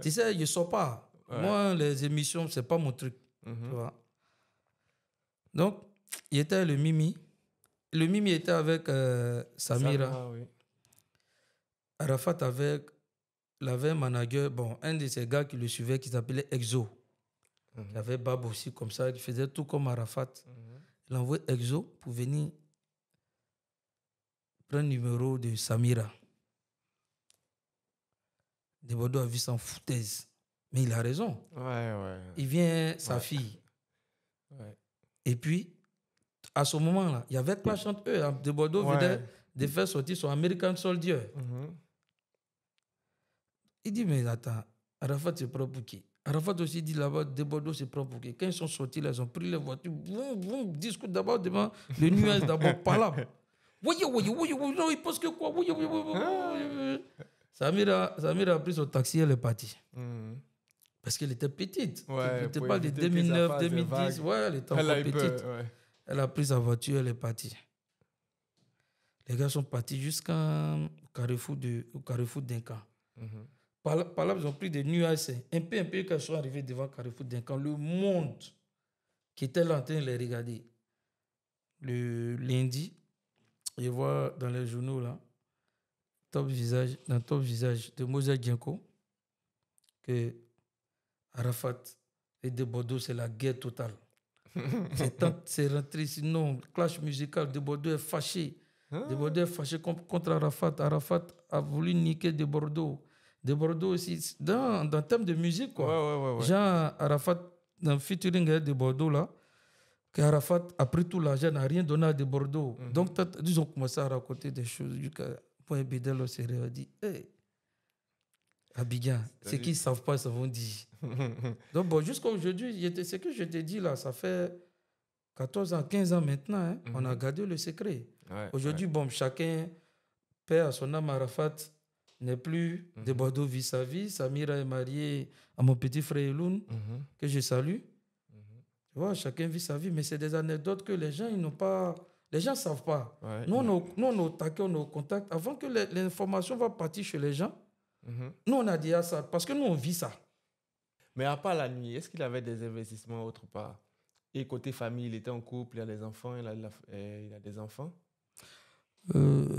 Tu sais, je ne sors pas. Moi, les émissions, ce n'est pas mon truc. Mhm. Tu vois. Donc, il était le Mimi. Le Mimi était avec euh, Samira. Arafat avec l'avait manager, bon, un de ces gars qui le suivait qui s'appelait Exo. Mhm. Il avait Bab aussi comme ça, Il faisait tout comme Arafat. Mhm. Il envoie Exo pour venir prendre le numéro de Samira. Debodo a vu son foutaise. Mais il a raison. Il vient sa fille. Et puis, à ce moment-là, il y avait trois chanteurs. eux. Hein? de Bordeaux ouais. venait de faire sortir son American Soldier. Mm -hmm. Il dit, mais attends, Arafat c'est propre pour qui Arafat aussi dit là-bas, de Bordeaux c'est propre pour qui Quand ils sont sortis, ils ont pris les voitures, boum, boum, discutent d'abord devant les (laughs) nuages d'abord, pas là. Oui, oui, oui, non, ils pensent que quoi Oui, oui, oui, Samira, Samira a pris son taxi, elle est partie. Mm. Parce qu'elle était petite. Ouais, elle était pas de 2009, 2010. Ouais, elle était encore petite. ouais. Elle a pris sa voiture, elle est partie. Les gars sont partis jusqu'au carrefour de, au carrefour mhm. par, là, ils ont pris des nuages. Un peu, un peu, quand ils sont arrivés devant carrefour camp, le monde qui était là en train de les regarder. Le lundi, je vois dans les journaux là, top visage, dans top visage de Moses Djenko, que Arafat et de Bordeaux, c'est la guerre totale. C'est rentré sinon, clash musical, de Bordeaux est fâché. Ah. De Bordeaux est fâché contre Arafat. Arafat a voulu niquer de Bordeaux. De Bordeaux aussi, dans, dans le thème de musique, quoi. Jean Arafat, dans le featuring hein, de Bordeaux, là, Arafat a pris tout l'argent, n'a rien donné à de Bordeaux. Mhm. Donc, ils ont commencé à raconter des choses du point Bidel a dit, Abidjan. Ceux qui ne savent pas, ça savent dire. (laughs) Donc, bon, jusqu'à aujourd'hui, ce que je t'ai dit, là, ça fait 14 ans, 15 ans maintenant, hein, on a mhm. gardé le secret. aujourd'hui, bon, chacun père à son âme, Arafat n'est plus mhm. de Bordeaux vit sa vie. Samira est mariée à mon petit frère Eloun, mhm. que je salue. Tu vois, chacun vit sa vie, mais c'est des anecdotes que les gens, ils n'ont pas. Les gens ne savent pas. nous, on, nous, on on Avant que l'information va partir chez les gens, Mhm. Nous, on a dit à ça parce que nous, on vit ça. Mais à part la nuit, est-ce qu'il avait des investissements autre part Et côté famille, il était en couple, il a des enfants, il a, euh, il a des enfants euh,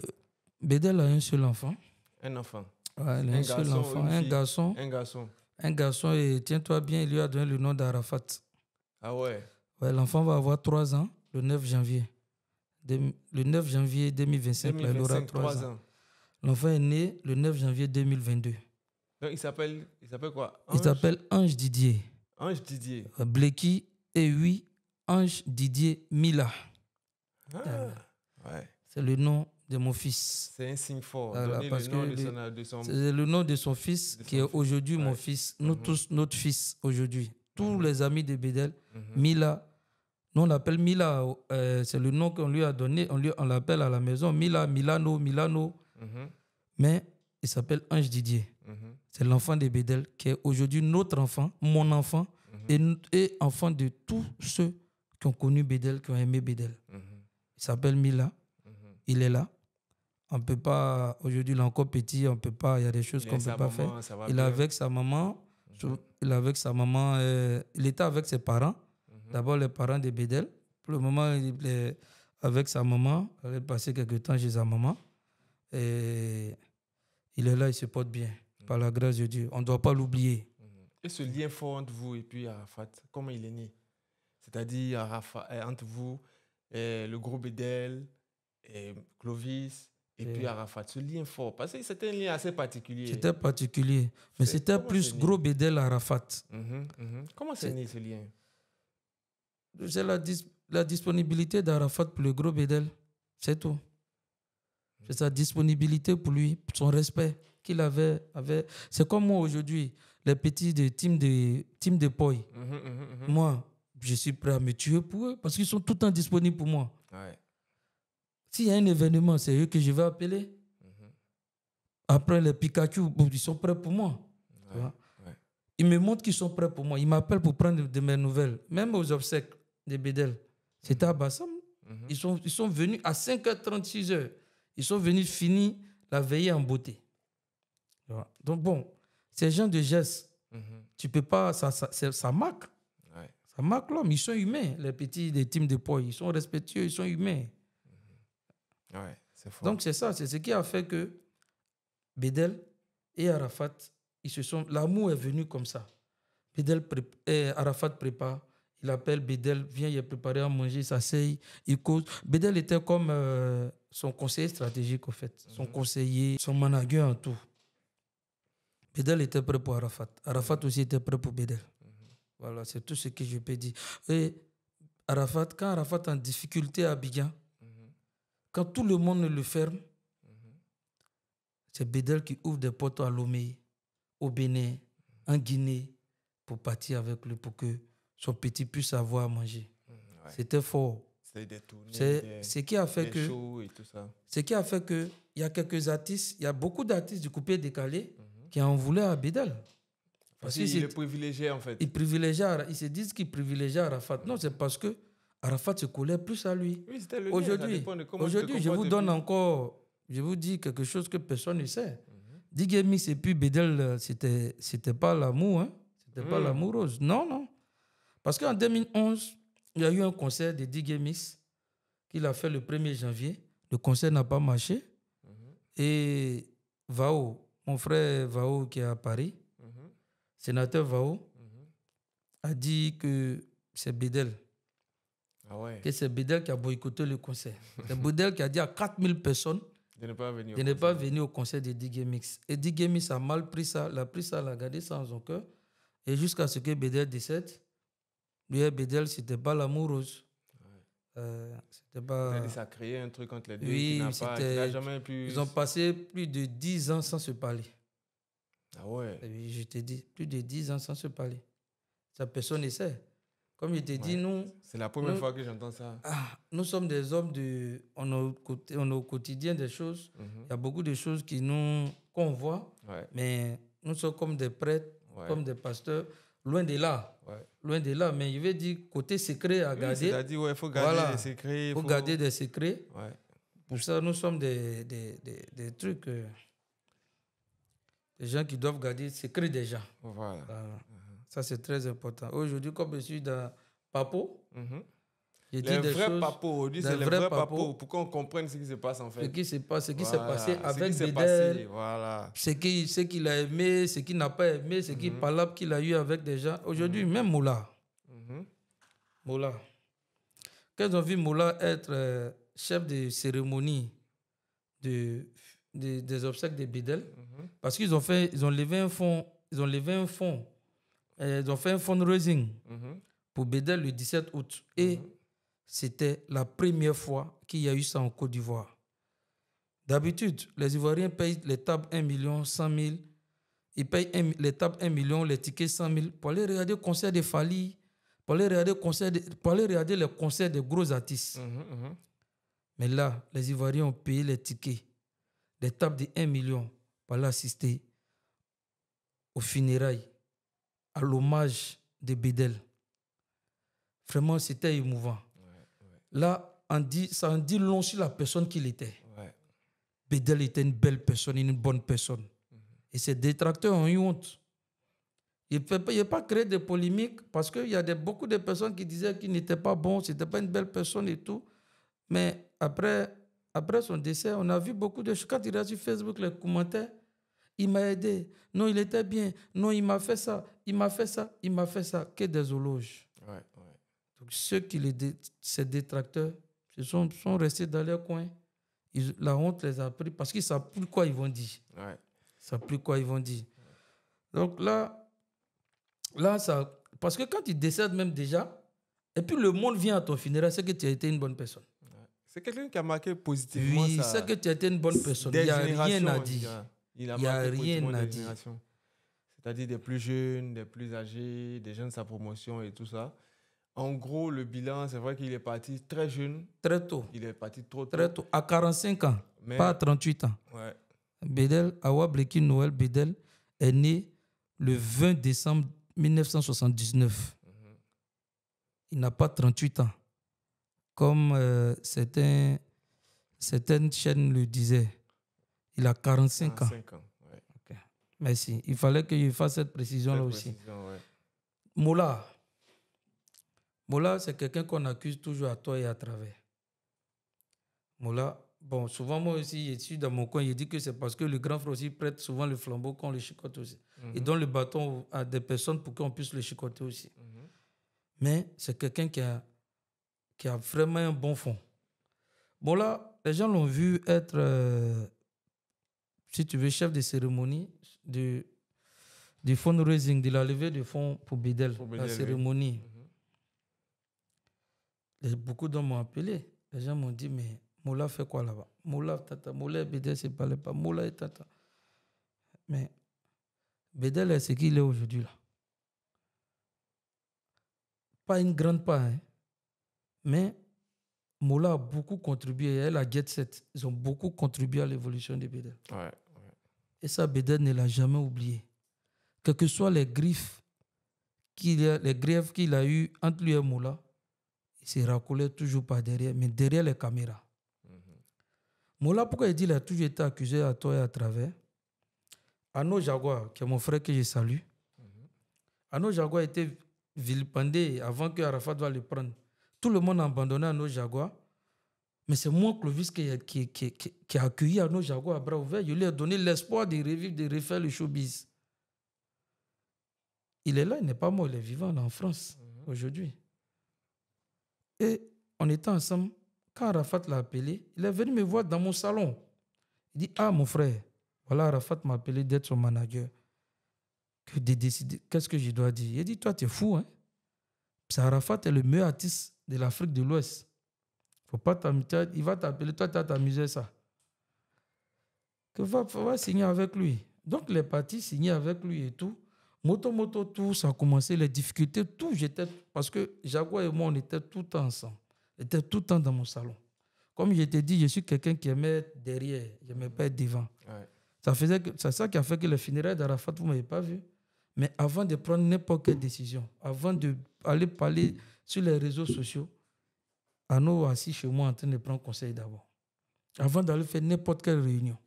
Bédel a un seul enfant. Un enfant un, seul enfant, un garçon. Un garçon. Un garçon, et tiens-toi bien, il lui a donné le nom d'Arafat. Ah ouais l'enfant va avoir 3 ans le 9 janvier. le 9 janvier 2025, il aura 3, ans. L'enfant est né le 9 janvier 2022. il s'appelle, il s'appelle quoi Il s'appelle Ange Didier. Ange Didier. Euh, Bleki et oui, Ange Didier Mila. Ah, c'est le nom de mon fils. C'est un signe fort. le nom de son, C'est le nom de son fils qui est aujourd'hui mon fils. Nous mhm. tous, notre fils aujourd'hui. Tous mhm. les amis de Bédel, mhm. Mila. Nous, on l'appelle Mila. Euh, c'est le nom qu'on lui a donné. on l'appelle à la maison. Mila, Milano, Milano. Mm-hmm. Mais il s'appelle Ange Didier. Mm-hmm. C'est l'enfant de Bédel qui est aujourd'hui notre enfant, mon enfant mm-hmm. et, enfant de tous ceux qui ont connu Bédel, qui ont aimé Bédel. Il s'appelle Mila. Il est là. On peut pas, aujourd'hui, il est encore petit, on peut pas, il y a des choses qu'on ne peut pas faire. Il est avec sa maman, il avec sa maman, il était avec ses parents. D'abord les parents de Bédel. Pour le moment, il est avec sa maman. il est passé quelques temps chez sa maman. Et il est là, il se porte bien, par la grâce de Dieu. On ne doit pas l'oublier. Et ce lien fort entre vous et puis Arafat, comment il est né C'est-à-dire euh, entre vous, et le groupe Bedel, et Clovis, et, puis Arafat. Ce lien fort, parce que c'était un lien assez particulier. C'était particulier, mais c'était plus gros bédel Arafat. Mhm, mhm. Comment c'est né ce lien C'est la, la disponibilité d'Arafat pour le gros bédel c'est tout. C'est sa disponibilité pour lui, son respect qu'il avait. avait. C'est comme moi aujourd'hui, les petits de team de, team de mhm, mhm, mhm. Moi, je suis prêt à me tuer pour eux parce qu'ils sont tout le temps disponibles pour moi. Ouais. S'il y a un événement, c'est eux que je vais appeler. Après, les Pikachu, ils sont prêts pour moi. Ils me montrent qu'ils sont prêts pour moi. Ils m'appellent pour prendre de mes nouvelles. Même aux obsèques des Bedel. C'était à Bassam. Ils, sont, ils sont venus à 5h36. Ils sont venus finir la veillée en beauté. Donc bon, ces gens de gestes, mhm. tu peux pas, ça, ça, marque. Ça marque l'homme, ils sont humains, les petits des teams de poids, ils sont respectueux, ils sont humains. Mhm. Donc c'est ça, c'est ce qui a fait que Bedel et Arafat, ils se sont, l'amour est venu comme ça. Bedel eh, Arafat prépare, il appelle Bedel, vient, il est préparé à manger, il s'asseye, il cause. Bedel était comme euh, son conseiller stratégique, au fait, son mhm. conseiller, son manager en tout. Bédel était prêt pour Arafat. Arafat aussi était prêt pour Bédel. Mhm. Voilà, c'est tout ce que je peux dire. Et Arafat, quand Arafat est en difficulté à Abidjan, mhm. quand tout le monde le ferme, c'est Bédel qui ouvre des portes à Lomé, au Bénin, en Guinée, pour partir avec lui, pour que son petit puisse avoir à manger. C'était fort. C'est des tournées. C'est ce qui a fait que. Et Ce qui a fait que il y a quelques artistes, il y a beaucoup d'artistes du coupé décalé mhm. qui en voulaient à Bédel. Parce qu'ils est privilégié en fait. Ils se disent qu'ils privilégiaient Arafat. Non, c'est parce que Arafat se collait plus à lui. Aujourd'hui, aujourd'hui je vous donne encore, je vous dis quelque chose que personne ne sait. mm et puis Bédel, euh, c'était, c'était pas l'amour, hein? C'était pas mhm. l'amoureuse. Non, non. Parce qu'en 2011, il y a eu un concert de Mix qu'il a fait le 1er janvier. Le concert n'a pas marché. Mm-hmm. Et Vao, mon frère Vao qui est à Paris, mm-hmm. sénateur Vao, mm-hmm. a dit que c'est Bedel. Ah que c'est Bedel qui a boycotté le concert. c'est Bedel qui a dit à 4000 personnes de ne pas venir, au, concert de Digemix. Et Digemix a mal pris ça, l'a pris ça, l'a gardé ça en son cœur. Et jusqu'à ce que Bedel décède, lui Bedel, c'était pas l'amoureuse. Euh, c'était pas... Ça créé un truc entre les deux oui, qui pas, jamais pu... Ils ont passé plus de 10 ans sans se parler. Ah ouais Je te dis, plus de 10 ans sans se parler. Ça, personne ne sait. Comme je t'ai dis dit, nous... C'est la première fois que j'entends ça. Ah, nous sommes des hommes de... On a, on au quotidien des choses. Mhm. Il y a beaucoup de choses qui nous... qu'on voit. Mais nous sommes comme des prêtres, comme des pasteurs. Loin de là. Loin de là, mais il veut dire, côté secret à garder. Oui, cest il ouais, faut garder voilà. des secrets. Il faut, garder des secrets. Pour ça, nous sommes des, des, des, trucs, euh, des gens qui doivent garder secret des gens. Voilà. Ah. Ça, c'est très important. Aujourd'hui, comme je suis dans Papo, mhm. Les vrais le vrai le vrai, pour qu'on comprenne ce qui se passe en fait. Ce qui s'est passé, avec ce qui ce qu'il a aimé, ce qu'il n'a pas aimé, ce qui est mhm. qu'il a eu avec des gens. Aujourd'hui, mhm. même Moula, mm -hmm. Moula, quand vu Moula être euh, chef de cérémonie de, des obsèques de Bédel, mhm. parce qu'ils ont, fait, ils ont levé un fonds, ils ont levé un euh, ils ont fait un fundraising pour Bédel le 17 août. Et c'était la première fois qu'il y a eu ça en Côte d'Ivoire. D'habitude, les Ivoiriens payent les tables 1 million, 100 000. Ils payent les tables 1 million, les tickets 100 000 pour aller regarder le concert des Fali, pour aller regarder, concert regarder concerts des gros artistes. Mhm, mhm. Mais là, les Ivoiriens ont payé les tickets, les tables de 1 million pour aller assister aux funérailles, à l'hommage de Bédel. Vraiment, c'était émouvant là, on dit, ça en dit long sur la personne qu'il était. Ouais. était une belle personne, une bonne personne. Mhm. Et ses détracteurs ont eu honte. Il n'a pas créé de polémique parce qu'il y a beaucoup de personnes qui disaient qu'il n'était pas bon, c'était pas une belle personne et tout. Mais après, après son décès, on a vu beaucoup de choses. Quand il a sur Facebook les commentaires, il m'a aidé. Non, il était bien. Non, il m'a fait ça. Il m'a fait ça. Il m'a fait ça. Que des horloges. Donc ceux qui les ces détracteurs ils sont, sont, restés dans leur coin. Ils, la honte les a pris parce qu'ils ne savent plus quoi ils vont dire. Ouais. Ils ne savent plus quoi ils vont dire. Donc là, là ça, parce que quand ils décèdent même déjà, et puis le monde vient à ton funéraire, c'est que tu as été une bonne personne. C'est quelqu'un qui a marqué positivement. Oui, c'est que tu as été une bonne personne. Il n'y a rien à dire. Hein, Il, a, a, rien à dire. C'est-à-dire des plus jeunes, des plus âgés, des jeunes de sa promotion et tout ça. En gros, le bilan, c'est vrai qu'il est parti très jeune. Très tôt. Il est parti trop tôt. Très tôt, à 45 ans, pas à 38 ans. Bedel, Awa Bleki Noël Bedel est né le 20 décembre 1979. Mhm. Il n'a pas 38 ans. Comme euh, certaines chaînes le disaient, il a 45, ans. ans ouais. Merci. Il fallait que fasse cette précision-là aussi. Mola, Moula, c'est quelqu'un qu'on accuse toujours à toi et à travers. Moula, bon, souvent moi aussi, je suis dans mon coin, je dis que c'est parce que le grand frère aussi prête souvent le flambeau qu'on le chicote aussi. Il mhm. donne le bâton à des personnes pour qu'on puisse le chicoter aussi. Mhm. Mais c'est quelqu'un qui a, qui a vraiment un bon fond. Bon, les gens l'ont vu être, euh, si tu veux, chef de cérémonie du, du fundraising, de la levée de fonds pour Bidel, pour la cérémonie. Mhm beaucoup d'hommes m'ont appelé. Les gens m'ont dit, mais Moula fait quoi là-bas Moula, tata, Moula et Bédel, c'est pas pas. Moula et tata. Mais Bédel, c'est qui il est aujourd'hui là Pas une grande part, hein. mais Moula a beaucoup contribué. Elle a Jet Set. Ils ont beaucoup contribué à l'évolution de Bédel. Et ça, Bédel ne l'a jamais oublié. Quelles que soient les griffes, qu'il a, les qu'il a eues entre lui et Moula, il se racolait toujours par derrière, mais derrière les caméras. Mhm. Moi pourquoi il dit a toujours été accusé à toi et à travers nos Jaguar, qui est mon frère que je salue, mm nos était vilipendé avant que Arafat doit le prendre. Tout le monde a abandonné nos Jaguar. Mais c'est moi, Clovis, qui, qui, a accueilli Arnaud à bras ouverts. Je lui ai donné l'espoir de revivre, de refaire le showbiz. Il est là, il n'est pas mort, il est vivant, en France, mhm. aujourd'hui. Et on était ensemble. Quand Arafat l'a appelé, il est venu me voir dans mon salon. Il dit Ah, mon frère, voilà, Arafat m'a appelé d'être son manager. qu'est-ce que je dois dire Il dit Toi, tu es fou, hein Arafat est le meilleur artiste de l'Afrique de l'Ouest. Faut pas t'amuser, il va t'appeler, toi, tu as t'amusé ça. Que va, signer avec lui. Donc, les parties signaient avec lui et tout. Moto, moto, tout, ça a commencé, les difficultés, tout. J'étais, parce que Jaguar et moi, on était tout le temps ensemble. On était tout le temps dans mon salon. Comme je t'ai dit, je suis quelqu'un qui aimait derrière, je n'aimais pas être devant. Ça faisait c'est ça qui a fait que le funéraire d'Arafat, vous ne m'avez pas vu. Mais avant de prendre n'importe quelle décision, avant d'aller parler sur les réseaux sociaux, Arnaud assis chez moi en train de prendre conseil d'abord. Avant d'aller faire n'importe quelle réunion.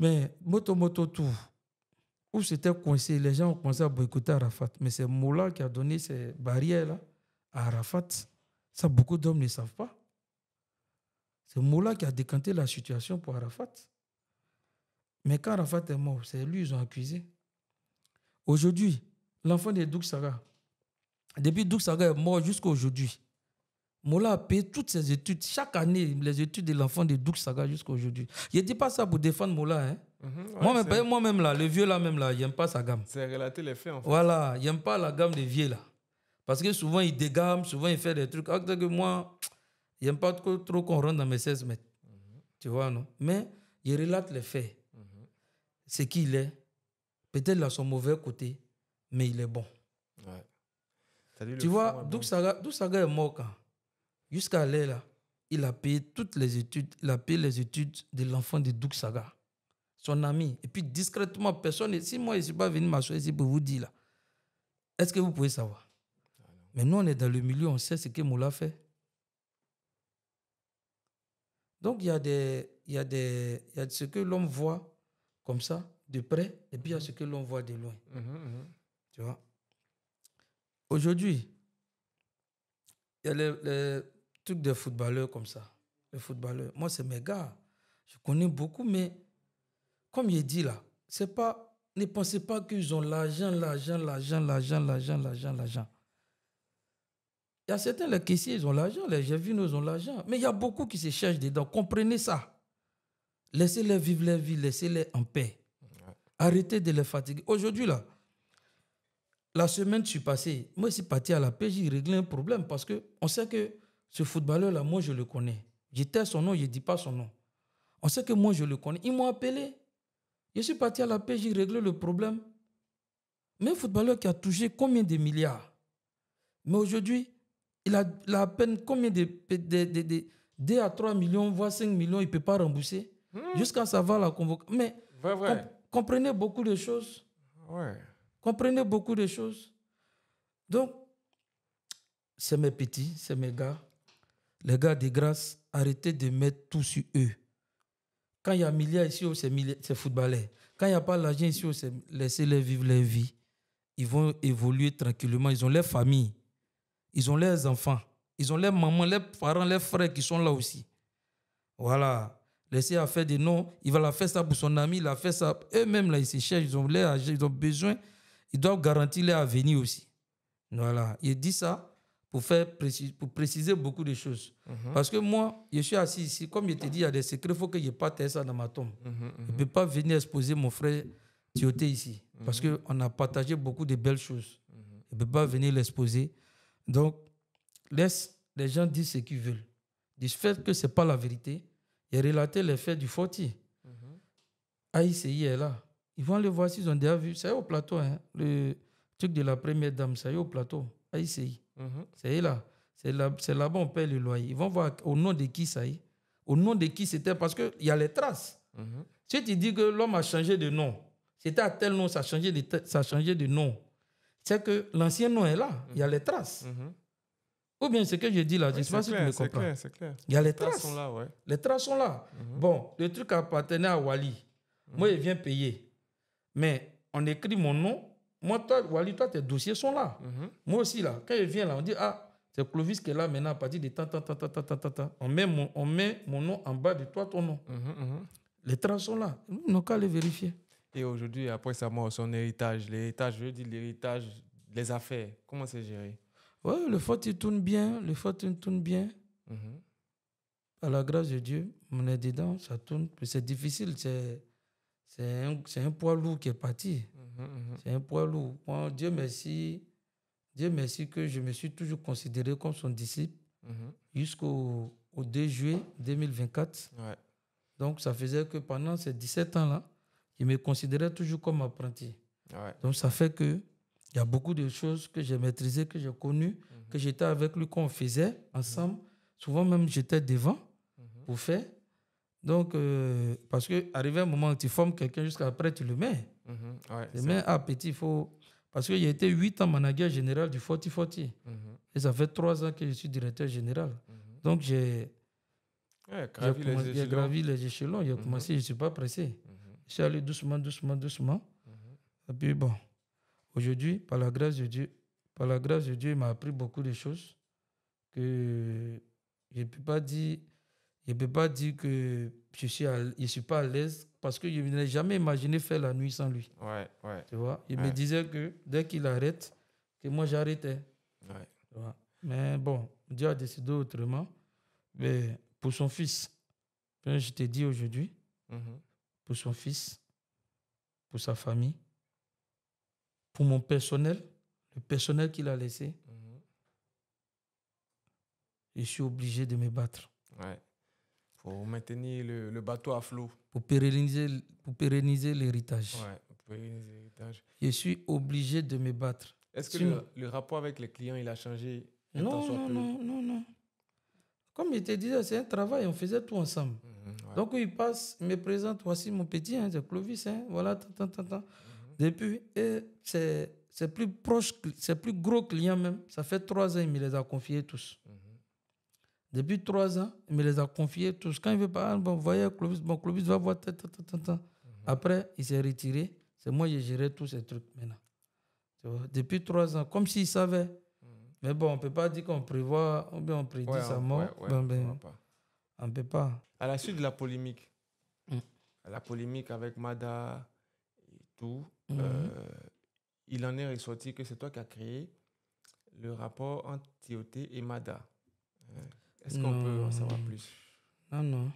Mais moto moto où c'était coincé, les gens ont commencé à boycotter Arafat. Mais c'est Moula qui a donné ces barrières-là à Arafat. Ça, beaucoup d'hommes ne savent pas. C'est Moula qui a décanté la situation pour Arafat. Mais quand Arafat est mort, c'est lui qu'ils ont accusé. Aujourd'hui, l'enfant de Douk Saga, depuis Douk Saga est mort jusqu'à aujourd'hui, Mola a payé toutes ses études, chaque année, les études de l'enfant de Douk Saga jusqu'à aujourd'hui. Je ne dis pas ça pour défendre Mola. Hein. Mhm, moi-même, moi là, le vieux là, même là, j'aime pas sa gamme. C'est relater les faits, en fait. Voilà, j'aime pas la gamme des vieux là. Parce que souvent, il dégame, souvent, il fait des trucs. Alors ah, que moi, j'aime pas trop, trop, qu'on rentre dans mes 16 mètres. Mhm. Tu vois, non? Mais il relate les faits. Mhm. C'est qui Ce qu'il est. Peut-être là, son mauvais côté, mais il est bon. tu vois, Douk Saga, Saga est mort quand? Jusqu'à là, il a payé toutes les études, il a payé les études de l'enfant de Duxaga, son ami. Et puis discrètement, personne, si moi je ne suis pas venu m'asseoir ici pour vous dire là, est-ce que vous pouvez savoir Mais nous, on est dans le milieu, on sait ce que Moula fait. Donc, il y a des. Il y, a des, il y a ce que l'homme voit comme ça, de près, et puis il y a ce que l'on voit de loin. Mmh, mmh, mmh. Tu vois Aujourd'hui, il y a le truc de footballeur comme ça. Le footballeur. Moi, c'est mes gars. Je connais beaucoup, mais comme il dit là, c'est pas. Ne pensez pas qu'ils ont l'argent, l'argent, l'argent, l'argent, l'argent, l'argent, l'argent. Il y a certains, les caissiers, ils ont l'argent, les jeunes, ils ont l'argent. Mais il y a beaucoup qui se cherchent dedans. Comprenez ça. Laissez-les vivre leur vie, laissez-les en paix. Arrêtez de les fatiguer. Aujourd'hui, là, la semaine, je suis passé, moi, je suis parti à la J'ai réglé un problème parce qu'on sait que ce footballeur-là, moi, je le connais. J'étais son nom, je ne dis pas son nom. On sait que moi, je le connais. Ils m'ont appelé. Je suis parti à la paix, j'ai réglé le problème. Mais un footballeur qui a touché combien de milliards Mais aujourd'hui, il a, à peine combien de, 2 à 3 millions, voire 5 millions, il ne peut pas rembourser. Hmm. Jusqu'à savoir la convocation. Mais comprenez beaucoup de choses. Comprenez beaucoup de choses. Donc, c'est mes petits, c'est mes gars. Les gars des grâces, arrêtez de mettre tout sur eux. Quand il y a milliers ici, oh, c'est ces footballeurs. Quand il n'y a pas l'argent ici, oh, laissez-les vivre leur vie. Ils vont évoluer tranquillement. Ils ont leur famille. Ils ont leurs enfants. Ils ont leurs mamans, leurs parents, leurs frères qui sont là aussi. Voilà. Laissez les faire des noms. Il va la faire ça pour son ami. Il a fait ça. Eux-mêmes, là, ils se cherchent. Ils ont, ils ont besoin. Ils doivent garantir leur avenir aussi. Voilà. Il dit ça pour, faire préciser, pour préciser beaucoup de choses. Mhm. Parce que moi, je suis assis ici, comme je te dis, il y a des secrets, il faut que je parte ça dans ma tombe. Mhm, mhm. Je ne peux pas venir exposer mon frère Thioté ici, parce qu'on a partagé beaucoup de belles choses. Je ne peux pas venir l'exposer. Donc, laisse les gens dire ce qu'ils veulent. Du fait que ce n'est pas la vérité, et relaté les faits du Aïe AICI ah, est là. Ils vont aller voir s'ils ont déjà vu. Ça y est au plateau, hein, le truc de la première dame, ça y est au plateau, ah, AICI. Mhm. C'est là. C'est là, là-bas on paye le loyer. Ils vont voir au nom de qui ça est. Au nom de qui c'était parce qu'il y a les traces. Mhm. Si tu dis que l'homme a changé de nom, c'était à tel nom, ça a changé de, ça a changé de nom, c'est que l'ancien nom est là. Il y a les traces. Mhm. Ou bien ce que je dis là, je ne sais pas si tu me comprends. Clair, clair. Il y a les, traces. sont là, ouais. Les traces sont là. Bon, le truc appartenait à Wali. Moi, je viens payer. Mais on écrit mon nom moi, toi, Wally, toi, tes dossiers sont là. Mhm. Moi aussi, là, quand je viens là, on dit, ah, c'est Clovis qui est là maintenant à partir de ta ta ta ta ta ta ta. On met mon, nom en bas de toi, ton nom. Mhm, mhm. Les trains sont là. Nous n'avons qu'à les vérifier. Et aujourd'hui, après sa mort, son héritage, l'héritage, je dire, l'héritage, les affaires, comment c'est géré Oui, le fort, il tourne bien, le fort, il tourne bien. À la grâce de Dieu, mon aide dedans, ça tourne. C'est difficile, c'est un, un poids lourd qui est parti. Mm-hmm. C'est un poids lourd. Dieu merci, Dieu merci que je me suis toujours considéré comme son disciple mm-hmm. jusqu'au au 2 juillet 2024. Donc, ça faisait que pendant ces 17 ans-là, il me considérait toujours comme apprenti. Donc, ça fait que il y a beaucoup de choses que j'ai maîtrisées, que j'ai connues, mm-hmm. que j'étais avec lui, qu'on faisait ensemble. Souvent même, j'étais devant pour faire. Donc, euh, parce que un moment où tu formes quelqu'un jusqu'à après tu le mets. Mhm. mais ouais, à petit, faut. Parce que j'ai été 8 ans manager général du Forti 40 mhm. Et ça fait 3 ans que je suis directeur général. Mhm. Donc j'ai. gravi, les échelons. J'ai commencé, je ne suis pas pressé. Je suis allé doucement, doucement, doucement. Et puis bon, aujourd'hui, par la grâce de Dieu, par la grâce de Dieu, il m'a appris beaucoup de choses que je ne peux pas dire. Je ne peux pas dire que je suis suis pas à l'aise parce que je n'ai jamais imaginé faire la nuit sans lui. Ouais, ouais. Tu vois, il me disait que dès qu'il arrête, que moi j'arrêtais. Ouais. Tu vois? Mais bon, Dieu a décidé autrement. Mais pour son fils, je t'ai dit aujourd'hui, mm-hmm. pour son fils, pour sa famille, pour mon personnel, le personnel qu'il a laissé, mm-hmm. je suis obligé de me battre. Ouais. Pour maintenir le, bateau à flot. Pour pérenniser, pour pérenniser l'héritage. Ouais, pour pérenniser l'héritage. Je suis obligé de me battre. Est-ce que le, rapport avec les clients, il a changé Non, non, non, non, Comme je te disais, c'est un travail, on faisait tout ensemble. Mhm, Donc, il passe, me présente, voici mon petit, hein, c'est Clovis, hein, voilà, tant, tant, tant. Mhm. Depuis, c'est plus proche, c'est plus gros client même. Ça fait trois ans, il me les a confiés tous. Mhm. Depuis trois ans, il me les a confiés tous. Quand il veut pas. Ah, bon, voyez Clovis, bon, Clovis va voir. Mhm. Après, il s'est retiré. C'est moi qui géré tous ces trucs maintenant. depuis trois ans, comme s'il savait. Mhm. Mais bon, on ne peut pas dire qu'on prévoit on prédit sa mort. Ben, on ne peut pas. À la suite de la polémique, mm. la polémique avec Mada et tout, mhm. euh, il en est ressorti que c'est toi qui as créé le rapport entre Théoté et Mada. Euh, est-ce qu'on peut en savoir plus Non, non.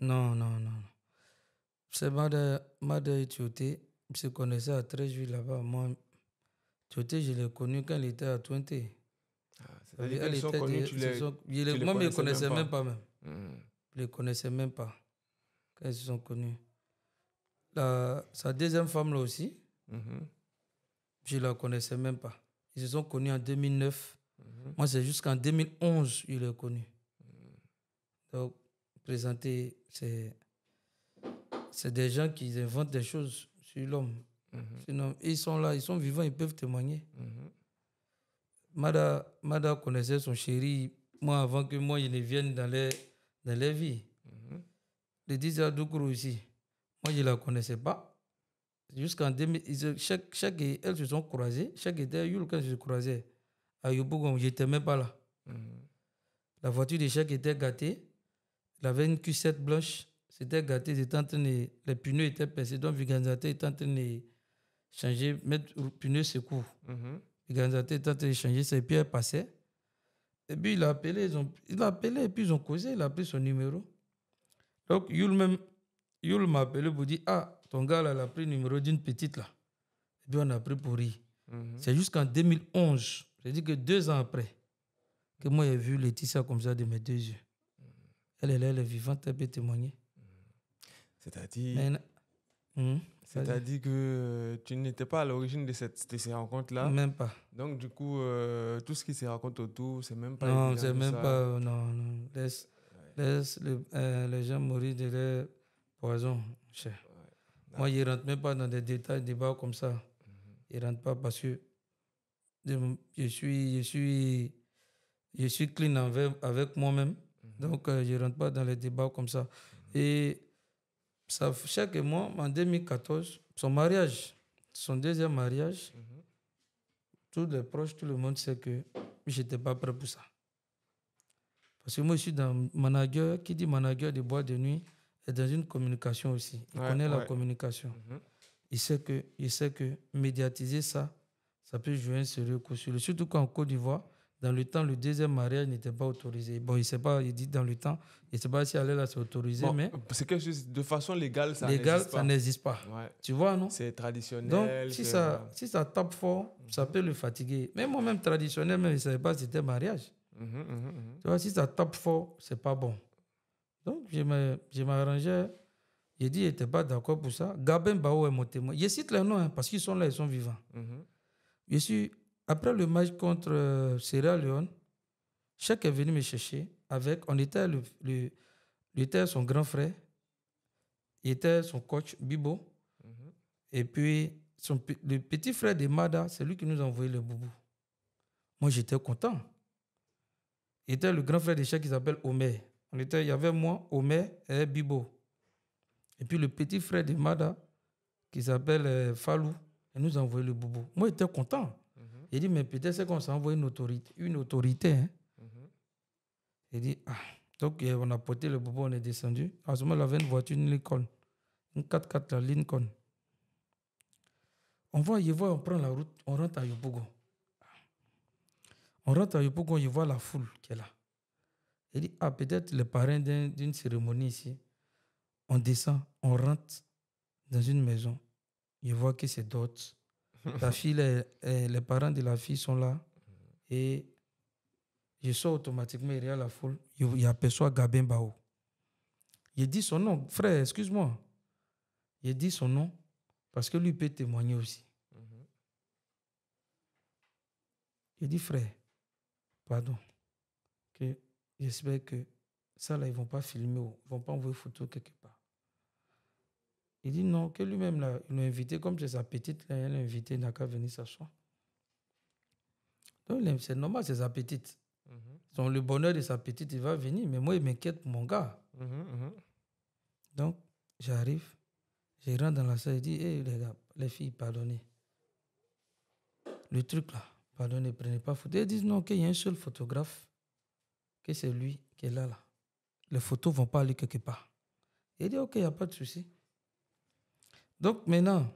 Non, non, non. C'est Mada Ils Je connaissais à 13 juillet là-bas. Moi, Tioté, je l'ai connu quand il était à 20. Ah, C'est-à-dire qu'elles sont connues, tu sont, Moi, je ne les connaissais même pas, même. Hmm. Je ne les connaissais même pas quand ils se sont connus. La, sa deuxième femme, là aussi, mm-hmm. je ne la connaissais même pas. Ils se sont connus en 2009. Mhm. Moi, c'est jusqu'en 2011 il est connu. Mhm. Donc, présenter, c'est, c'est des gens qui inventent des choses sur l'homme. Mhm. Sinon, ils sont là, ils sont vivants, ils peuvent témoigner. Mada, Mada connaissait son chéri, moi, avant que moi, ils ne vienne dans les, dans les vies. Le Dizia ici, moi, je ne la connaissais pas. Jusqu'en 2000, chaque, chaque, elles se sont croisées. Chaque était Yul quand je se croisais à Yopougon, je n'étais même pas là. Mm-hmm. La voiture de chèque était gâtée. Il avait une q blanche. C'était gâté. les pneus étaient percés. Donc, Zate était en train de changer, mettre pneus secours. Mm mm-hmm. L'organisateur est était en train de changer ses elle passait. Et puis, il a appelé. Ils ont, il a appelé et puis ils ont causé. Il a pris son numéro. Donc, Yul même, Yul m'a appelé pour dire Ah, ton gars, là, il a pris le numéro d'une petite là. Et puis, on a pris pour rire. Mm-hmm. C'est jusqu'en 2011 je dis que deux ans après, que moi j'ai vu Laetitia comme ça de mes deux yeux. Mm. Elle est là, elle est vivante, elle peut témoigner. Mm. C'est-à-dire. Hmm? C'est-à-dire que tu n'étais pas à l'origine de, cette, ces rencontres-là. Même pas. Donc, du coup, euh, tout ce qui se raconte autour, c'est même pas. Non, c'est même pas. Euh, non, non. Laisse, laisse euh, les gens mourir de leur poison, cher. Moi, ils ne rentrent même pas dans des détails, des débats comme ça. Ils mm-hmm. ne rentrent pas parce que je suis, je suis, je suis clean avec, avec moi-même. Mhm. Donc, euh, je ne rentre pas dans les débats comme ça. Mhm. Et ça, chaque mois, en 2014, son mariage, son deuxième mariage, mhm. tous les proches, tout le monde sait que je n'étais pas prêt pour ça. Parce que moi, je suis dans manager, qui dit manager de bois de nuit, est dans une communication aussi. Il connaît la communication. Il, sait que, il sait que médiatiser ça, ça peut jouer un sérieux coup sur le. Surtout qu'en Côte d'Ivoire, dans le temps, le deuxième mariage n'était pas autorisé. Bon, il sait pas, il dit dans le temps, il ne sait pas si aller là, c'est autorisé, mais. C'est quelque chose, de façon légale, ça n'existe pas. ça n'existe pas. Tu vois, non C'est traditionnel. Donc, si ça, si ça tape fort, ça peut le fatiguer. Mais moi-même, traditionnel, même, je ne savais pas si c'était mariage. Mhm, mhm, mhm. Tu vois, si ça tape fort, c'est pas bon. Donc, je m'arrangeais. Il dit, il n'était pas d'accord pour ça. Gaben Bao est mon témoin. Je cite leurs noms, hein, parce qu'ils sont là, ils sont vivants. Je suis, après le match contre euh, Sierra Leone, Chèque est venu me chercher avec, on était, le, le était son grand frère, il était son coach Bibo, mm-hmm. et puis le petit frère de Mada, c'est lui qui nous a envoyé le boubou. Moi, j'étais content. Il était le grand frère de Chèque qui s'appelle Omer. On était, il y avait moi, Omer et Bibo. Et puis le petit frère de Mada, qui s'appelle euh, Falou, elle nous a envoyé le boubou. Moi, j'étais content. Mhm. Il dit, mais peut-être c'est qu'on s'est envoyé une autorité. Une autorité hein. Mhm. Il dit, ah. Donc, eh, on a porté le boubou, on est descendu. À ce moment, il avait une voiture, une Lincoln. Une 4x4, la Lincoln. On voit, il voit, on prend la route, on rentre à Yopougon. On rentre à Yopougon il voit la foule qui est là. Il dit, ah, peut-être le parrain d'une cérémonie ici. On descend, on rentre dans une maison je vois que c'est d'autres. (laughs) La fille, les, parents de la fille sont là. Et je sors automatiquement, il y la foule. Il aperçoit Gabin Bao. Il dit son nom. Frère, excuse-moi. Il dit son nom parce que lui peut témoigner aussi. Il mm-hmm. dit, frère, pardon, j'espère que ça, là, ils ne vont pas filmer ou ils ne vont pas envoyer photo quelque part. Il dit non, que lui-même l'a invité, comme c'est sa petite, il elle l'a invité, il n'a qu'à venir s'asseoir. Donc c'est normal, c'est sa petite. Mhm. le bonheur de sa petite, il va venir, mais moi, il m'inquiète mon gars. Mhm, mhm. Donc j'arrive, je rentre dans la salle, et dit, hé les les filles, pardonnez. Le truc là, pardonnez, prenez pas photo. Ils disent non, qu'il y a un seul photographe, que c'est lui qui est là, là. Les photos vont pas aller quelque part. Il dit, ok, il n'y a pas de souci. Donc maintenant,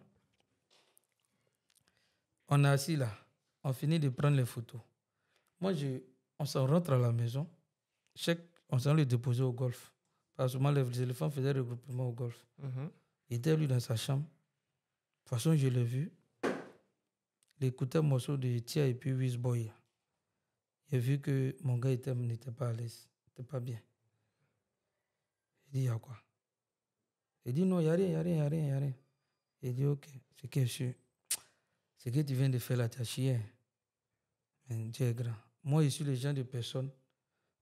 on est assis là, on finit de prendre les photos. Moi, je, on s'en rentre à la maison, chaque on s'en le déposer au golf. Parce que moi, les éléphants faisaient le regroupement au golf. Mhm. Il était lui dans sa chambre. De toute façon, je l'ai vu. Il écoutait un morceau de Tia et puis Wiz Boy. J'ai vu que mon gars était, n'était pas à l'aise, n'était pas bien. Il dit, il y a quoi Il dit, non, rien, il n'y a rien, il n'y a rien, il n'y a rien. Il dit, OK, ce que, je, ce que tu viens de faire là, tu as Dieu est grand. Moi, je suis le genre de personne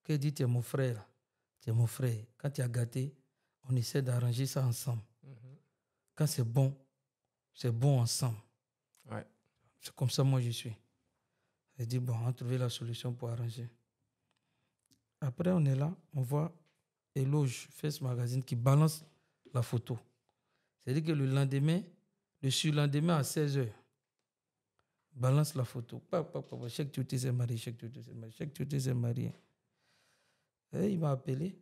qui dit, tu es mon frère. Tu es mon frère. Quand tu as gâté, on essaie d'arranger ça ensemble. Mm-hmm. Quand c'est bon, c'est bon ensemble. C'est comme ça, moi, je suis. Il dit, bon, on a la solution pour arranger. Après, on est là, on voit Eloge, Face Magazine, qui balance la photo. C'est-à-dire que le lendemain, le surlendemain à 16h, balance la photo. Chaque tout s'est marié, chaque tout s'est marié, chaque tout marié. Eh, il m'a appelé.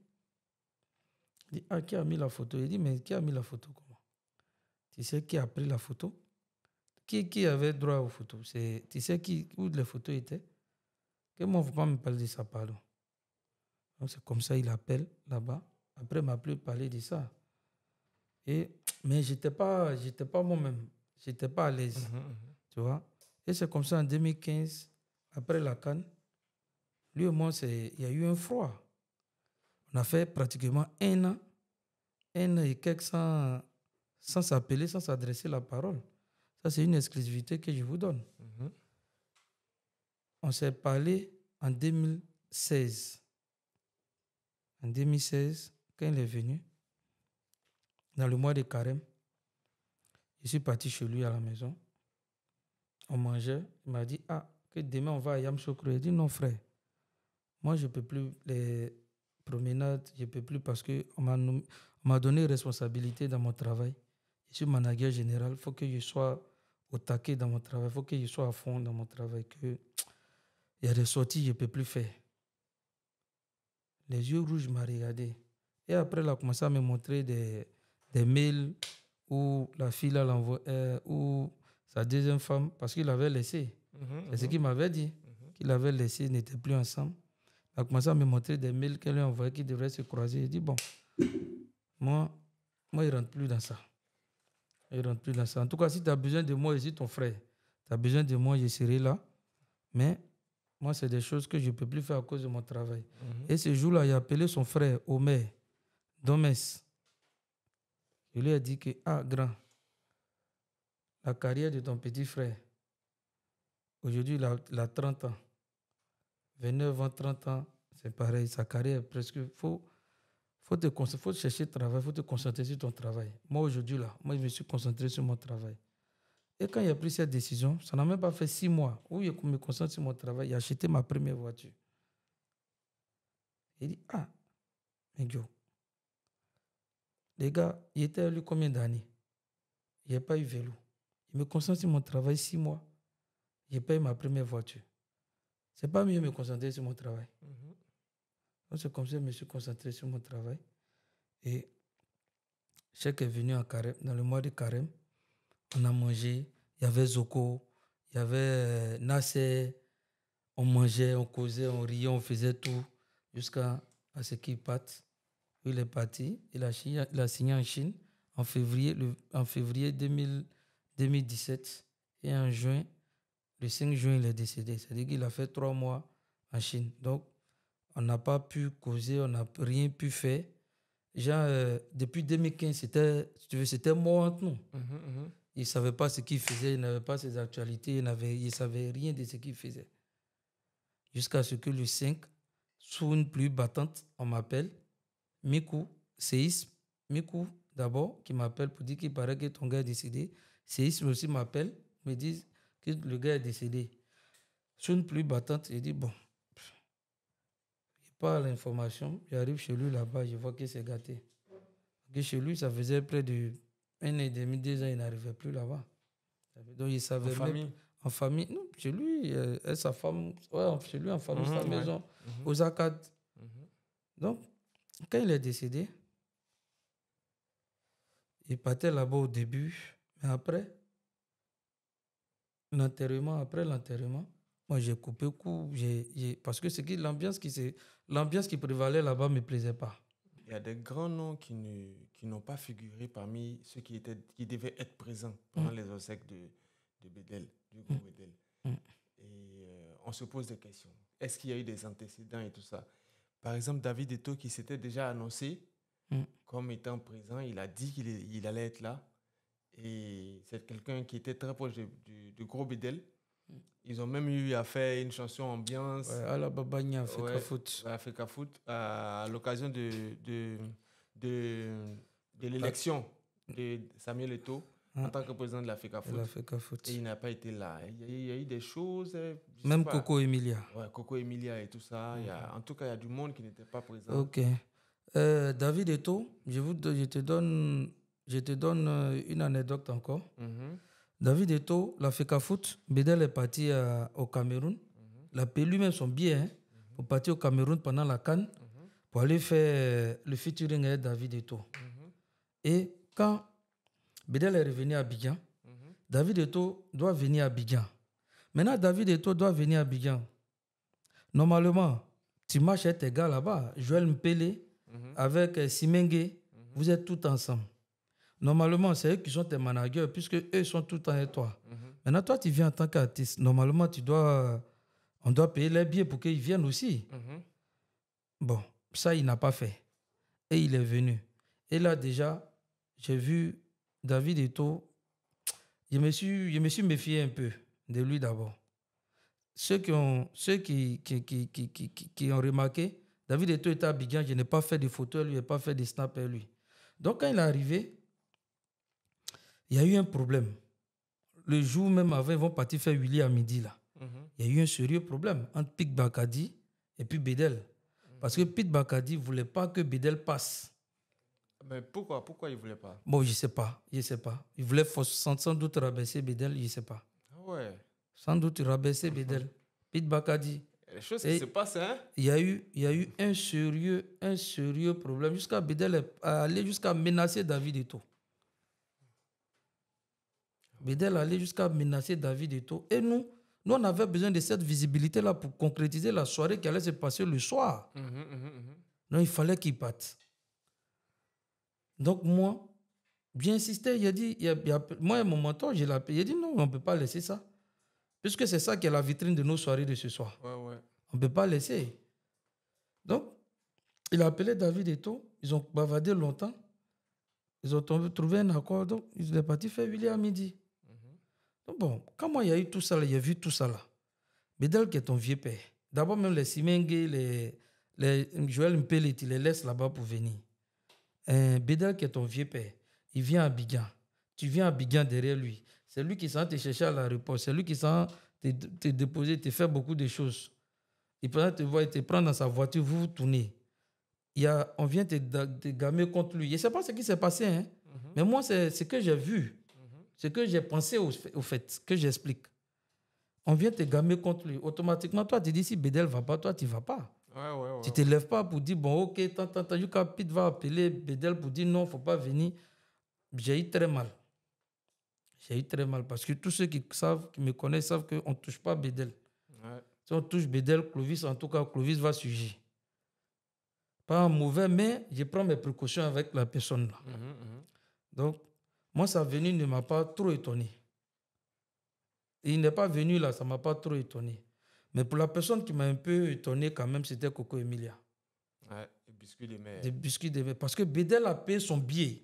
Il dit, ah, qui a mis la photo Il dit, mais qui a mis la photo comment Tu sais qui a pris la photo qui, qui avait droit aux photos Tu sais qui, où les photos étaient Que moi, ne pas me parler de ça, pardon. c'est comme ça, il appelle là-bas. Après, il m'a plus parlé de ça mais je n'étais pas, pas moi-même. Je n'étais pas à l'aise. Hum, hum, hum. Tu vois Et c'est comme ça en 2015, après la Cannes, lui au moins, il y a eu un froid. On a fait pratiquement un an, un an et quelques sans s'appeler, sans s'adresser la parole. Ça, c'est une exclusivité que je vous donne. On s'est parlé en 2016. En 2016, quand il est venu, dans le mois de carême, je suis parti chez lui à la maison. On mangeait. Il m'a dit Ah, que demain on va à Yamsokro. Il dit Non, frère, moi je ne peux plus les promenades, je ne peux plus parce qu'on m'a donné responsabilité dans mon travail. Je suis manager général, il faut que je sois au taquet dans mon travail, il faut que je sois à fond dans mon travail. Que... Il y a des sorties, je ne peux plus faire. Les yeux rouges m'a regardé. Et après, il a commencé à me montrer des, des mails où la fille l'a l'envoie, euh, ou sa deuxième femme, parce qu'il l'avait laissé. Mhm, c'est ce mhm. qu'il m'avait dit, mhm. qu'il l'avait laissé, n'était plus ensemble. Il a commencé à me montrer des mails qu'elle lui envoyait qui devraient se croiser. Il dit Bon, moi, moi, il ne rentre plus dans ça. Il ne rentre plus dans ça. En tout cas, si tu as besoin de moi, je ton frère. Tu as besoin de moi, je serai là. Mais moi, c'est des choses que je ne peux plus faire à cause de mon travail. Et ce jour-là, il a appelé son frère, Omer, Domès. Je lui ai dit que, ah, grand, la carrière de ton petit frère, aujourd'hui, il a, 30 ans. 29 ans, 30 ans, c'est pareil, sa carrière presque. Faut, faut te faut chercher travail, faut te concentrer sur ton travail. Moi, aujourd'hui, là, moi, je me suis concentré sur mon travail. Et quand il a pris cette décision, ça n'a même pas fait six mois où il me concentre sur mon travail, il a acheté ma première voiture. Il dit, ah, mais les gars, il était allé combien d'années Il n'y a pas eu vélo. Il me concentre sur mon travail six mois. Je eu ma première voiture. C'est pas mieux de me concentrer sur mon travail. Mm-hmm. c'est comme ça que je me suis concentré sur mon travail. Et chaque est venu en carême, dans le mois de carême. On a mangé. Il y avait Zoko, il y avait euh, Nasser. On mangeait, on causait, on riait, on faisait tout jusqu'à ce qu'il parte il est parti, il a, signé en Chine en février, le, en février 2017 et en juin, le 5 juin, il est décédé. C'est-à-dire qu'il a fait trois mois en Chine. Donc, on n'a pas pu causer, on n'a rien pu faire. Genre, euh, depuis 2015, c'était, tu veux, c'était mort, non mhm, mhm. Il ne savait pas ce qu'il faisait, il n'avait pas ses actualités, il ne savait rien de ce qu'il faisait. Jusqu'à ce que le 5, sous une pluie battante, on m'appelle Miku, séisme. Miku, d'abord, qui m'appelle pour dire qu'il paraît que ton gars est décédé. Séisme aussi m'appelle, me dit que le gars est décédé. Sur une pluie battante, il dit bon, il parle l'information, arrive chez lui là-bas, je vois qu'il s'est gâté. Que chez lui, ça faisait près de un an et demi, deux ans, il n'arrivait plus là-bas. Donc il savait en famille. En famille, non, chez lui, euh, elle, sa femme, ouais, chez lui, en famille, mhm, sa maison, mhm. aux accades. Mhm. Donc, quand il est décédé, il partait là-bas au début, mais après, l'enterrement, après l'enterrement, moi j'ai coupé coup, parce que c'est l'ambiance qui, l'ambiance qui prévalait là-bas ne me plaisait pas. Il y a des grands noms qui, qui n'ont pas figuré parmi ceux qui, étaient, qui devaient être présents pendant mm. les obsèques de, de Bédel, du mm. groupe mm. Et euh, on se pose des questions. Est-ce qu'il y a eu des antécédents et tout ça par exemple, David Eto, qui s'était déjà annoncé mm. comme étant présent, il a dit qu'il allait être là. Et c'est quelqu'un qui était très proche du, groupe gros Bidel. Mm. Ils ont même eu à faire une chanson ambiance. à Africa Foot. l'occasion de, de, de l'élection ah. de Samuel Eto'o. Mm. en tant que président de la FECAFOOT. et il n'a pas été là. Il y, a, eu des choses. Euh, même Coco Emilia. Ouais, Coco Emilia et tout ça. Mm. en tout cas, il y a du monde qui n'était pas présent. Ok. Euh, David Eto, je, te donne, je te donne euh, une anecdote encore. Mm-hmm. David Eto, la FECAFOOT, Bedel est parti au Cameroun. Mm-hmm. La -hmm. lui-même son bien. Hein, mm-hmm. pour partir au Cameroun pendant la Cannes pour aller faire le featuring avec David Eto. Et quand Bedel est revenu à Bigan. Mhm. David Eto doit venir à Bigan. Maintenant, David Eto doit venir à Bigan. Normalement, tu marches avec tes gars là-bas, Joël Mpele, mhm. avec euh, Simenge, mhm. vous êtes tous ensemble. Normalement, c'est eux qui sont tes managers, puisque eux sont tout en toi. Maintenant, toi, tu viens en tant qu'artiste. Normalement, tu dois, on doit payer les billets pour qu'ils viennent aussi. Bon, ça, il n'a pas fait. Et il est venu. Et là, déjà, j'ai vu David Eto, je me suis, me suis méfié un peu de lui d'abord. Ceux qui ont, ceux qui, qui, ont remarqué, David Eto était à Bigan, je n'ai pas fait de photos, lui, je n'ai pas fait de snap lui. Donc quand il est arrivé, il y a eu un problème. Le jour même avant, ils vont partir faire Willy à midi là. Mhm. Il y a eu un sérieux problème entre Pete Bakadi et puis Bedel. Mhm. Parce que Pete Bakadi ne voulait pas que Bedel passe. Mais pourquoi Pourquoi il ne voulait pas Bon, je ne sais pas. Je sais pas. Il voulait sans, doute rabaisser Bedel, je ne sais pas. Ah ouais. Sans doute rabaisser Bedel. Pete Bakadi. Les choses eh, se passent, hein Il y a eu, y a eu un sérieux, un sérieux problème. Jusqu'à Bedel aller jusqu'à menacer David tout Bedel allait jusqu'à menacer David tout Et nous, nous, on avait besoin de cette visibilité-là pour concrétiser la soirée qui allait se passer le soir. non mhm, mhm, mhm. il fallait qu'il parte. Donc moi, j'ai insisté, il a dit, moi et mon mentor, je l'ai appelé, il a dit non, on ne peut pas laisser ça. Puisque c'est ça qui est la vitrine de nos soirées de ce soir. On ne peut pas laisser. Donc, il a appelé David et tout, ils ont bavardé longtemps, ils ont trouvé un accord, donc ils sont partis faire huiler à midi. Mhm. Donc bon, quand moi il y a eu tout ça il a vu tout ça là, Bédel qui est ton vieux père, d'abord même les Simengue, les, les Joël Mpellet, il les laisse là-bas pour venir. Eh, Bédel, qui est ton vieux père, il vient à Bigan. Tu viens à Bigan derrière lui. C'est lui qui sent te chercher à l'aéroport. C'est lui qui sent te, déposer, te faire beaucoup de choses. Il peut te voir, te prend dans sa voiture, vous vous tournez. Il y a, on vient te, gamer contre lui. Je ne sais pas ce qui s'est passé, hein? Mhm. mais moi, c'est ce que j'ai vu, mhm. ce que j'ai pensé au, fait, fait, que j'explique. On vient te gamer contre lui. Automatiquement, toi, tu dis si Bédel ne va pas, toi, tu ne vas pas tu ne te lèves pas pour dire, bon, ok, tant, tant, tant, Pete va appeler Bedel pour dire, non, il ne faut pas venir. J'ai eu très mal. J'ai eu très mal parce que tous ceux qui savent, qui me connaissent, savent qu'on ne touche pas Bedel. Si on touche Bedel, Clovis, en tout cas, Clovis va surgir. Pas mauvais, mais je prends mes précautions avec la personne. Là. Mhm, mhm. Donc, moi, sa venue ne m'a pas trop étonné. il n'est pas venu là, ça ne m'a pas trop étonné. Mais pour la personne qui m'a un peu étonné quand même, c'était Coco Emilia. Ouais, des Des biscuits des mer. Parce que Bédel a payé son billet,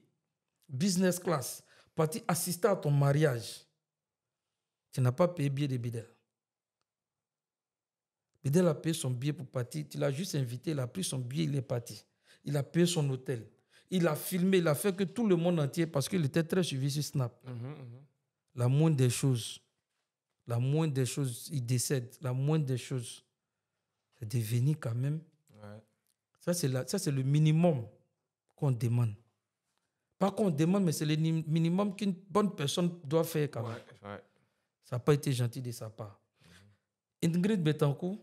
business class, parti assister à ton mariage. Tu n'as pas payé le billet de Bédel. Bédel a payé son billet pour partir. Tu l'as juste invité, il a pris son billet, il est parti. Il a payé son hôtel. Il a filmé, il a fait que tout le monde entier, parce qu'il était très suivi sur Snap. Mhm, mhm. La moindre des choses, la moindre des choses, il décède. La moindre des choses, c'est de venir quand même. Ouais. Ça, c'est le minimum qu'on demande. Pas qu'on demande, mais c'est le minimum qu'une bonne personne doit faire quand même. Ça n'a pas été gentil de sa part. Mhm. Ingrid Betancourt,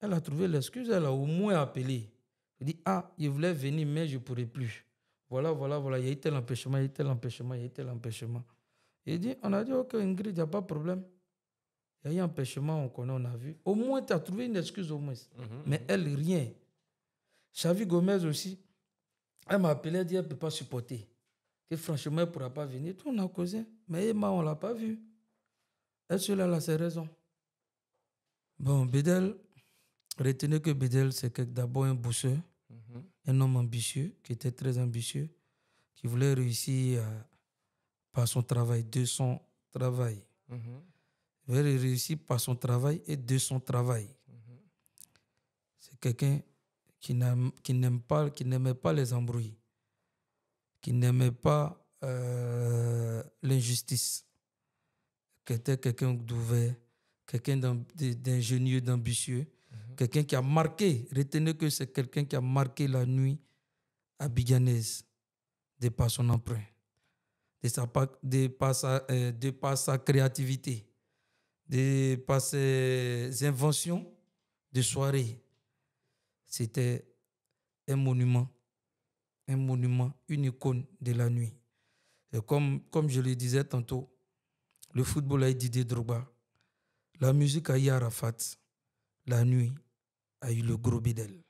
elle a trouvé l'excuse, elle a au moins appelé. Elle dit Ah, il voulait venir, mais je ne pourrais plus. Voilà, voilà, voilà, il y a eu tel empêchement, il y a eu tel empêchement, il y a eu tel empêchement. dit On a dit Ok, Ingrid, il n'y a pas de problème. Il y a eu un empêchement, on connaît, on a vu. Au moins, tu as trouvé une excuse, au moins. Mhm. Mais elle, rien. Xavi Gomez aussi, elle m'a appelé, elle dit qu'elle ne peut pas supporter. Que franchement, elle ne pourra pas venir. Tout, on a causé. Mais Emma, on ne l'a pas vue. Elle, cela, elle a ses raisons. Bon, Bedel, retenez que Bedel, c'est d'abord un bousseur, mhm. un homme ambitieux, qui était très ambitieux, qui voulait réussir euh, par son travail, de son travail. Mhm va réussir par son travail et de son travail. Mm-hmm. C'est quelqu'un qui n'aime pas, qui n'aimait pas les embrouilles, qui n'aimait pas euh, l'injustice, qui était quelqu'un d'ouvert, quelqu'un d'ingénieux, d'ambitieux, mm-hmm. quelqu'un qui a marqué, retenez que c'est quelqu'un qui a marqué la nuit à Biganaise de par son emprunt, de, de, euh, de par sa créativité par ses inventions de soirée. C'était un monument, un monument, une icône de la nuit. Et comme, comme je le disais tantôt, le football a Didier Drogba, la musique a eu Arafat, la nuit a eu le gros bidel.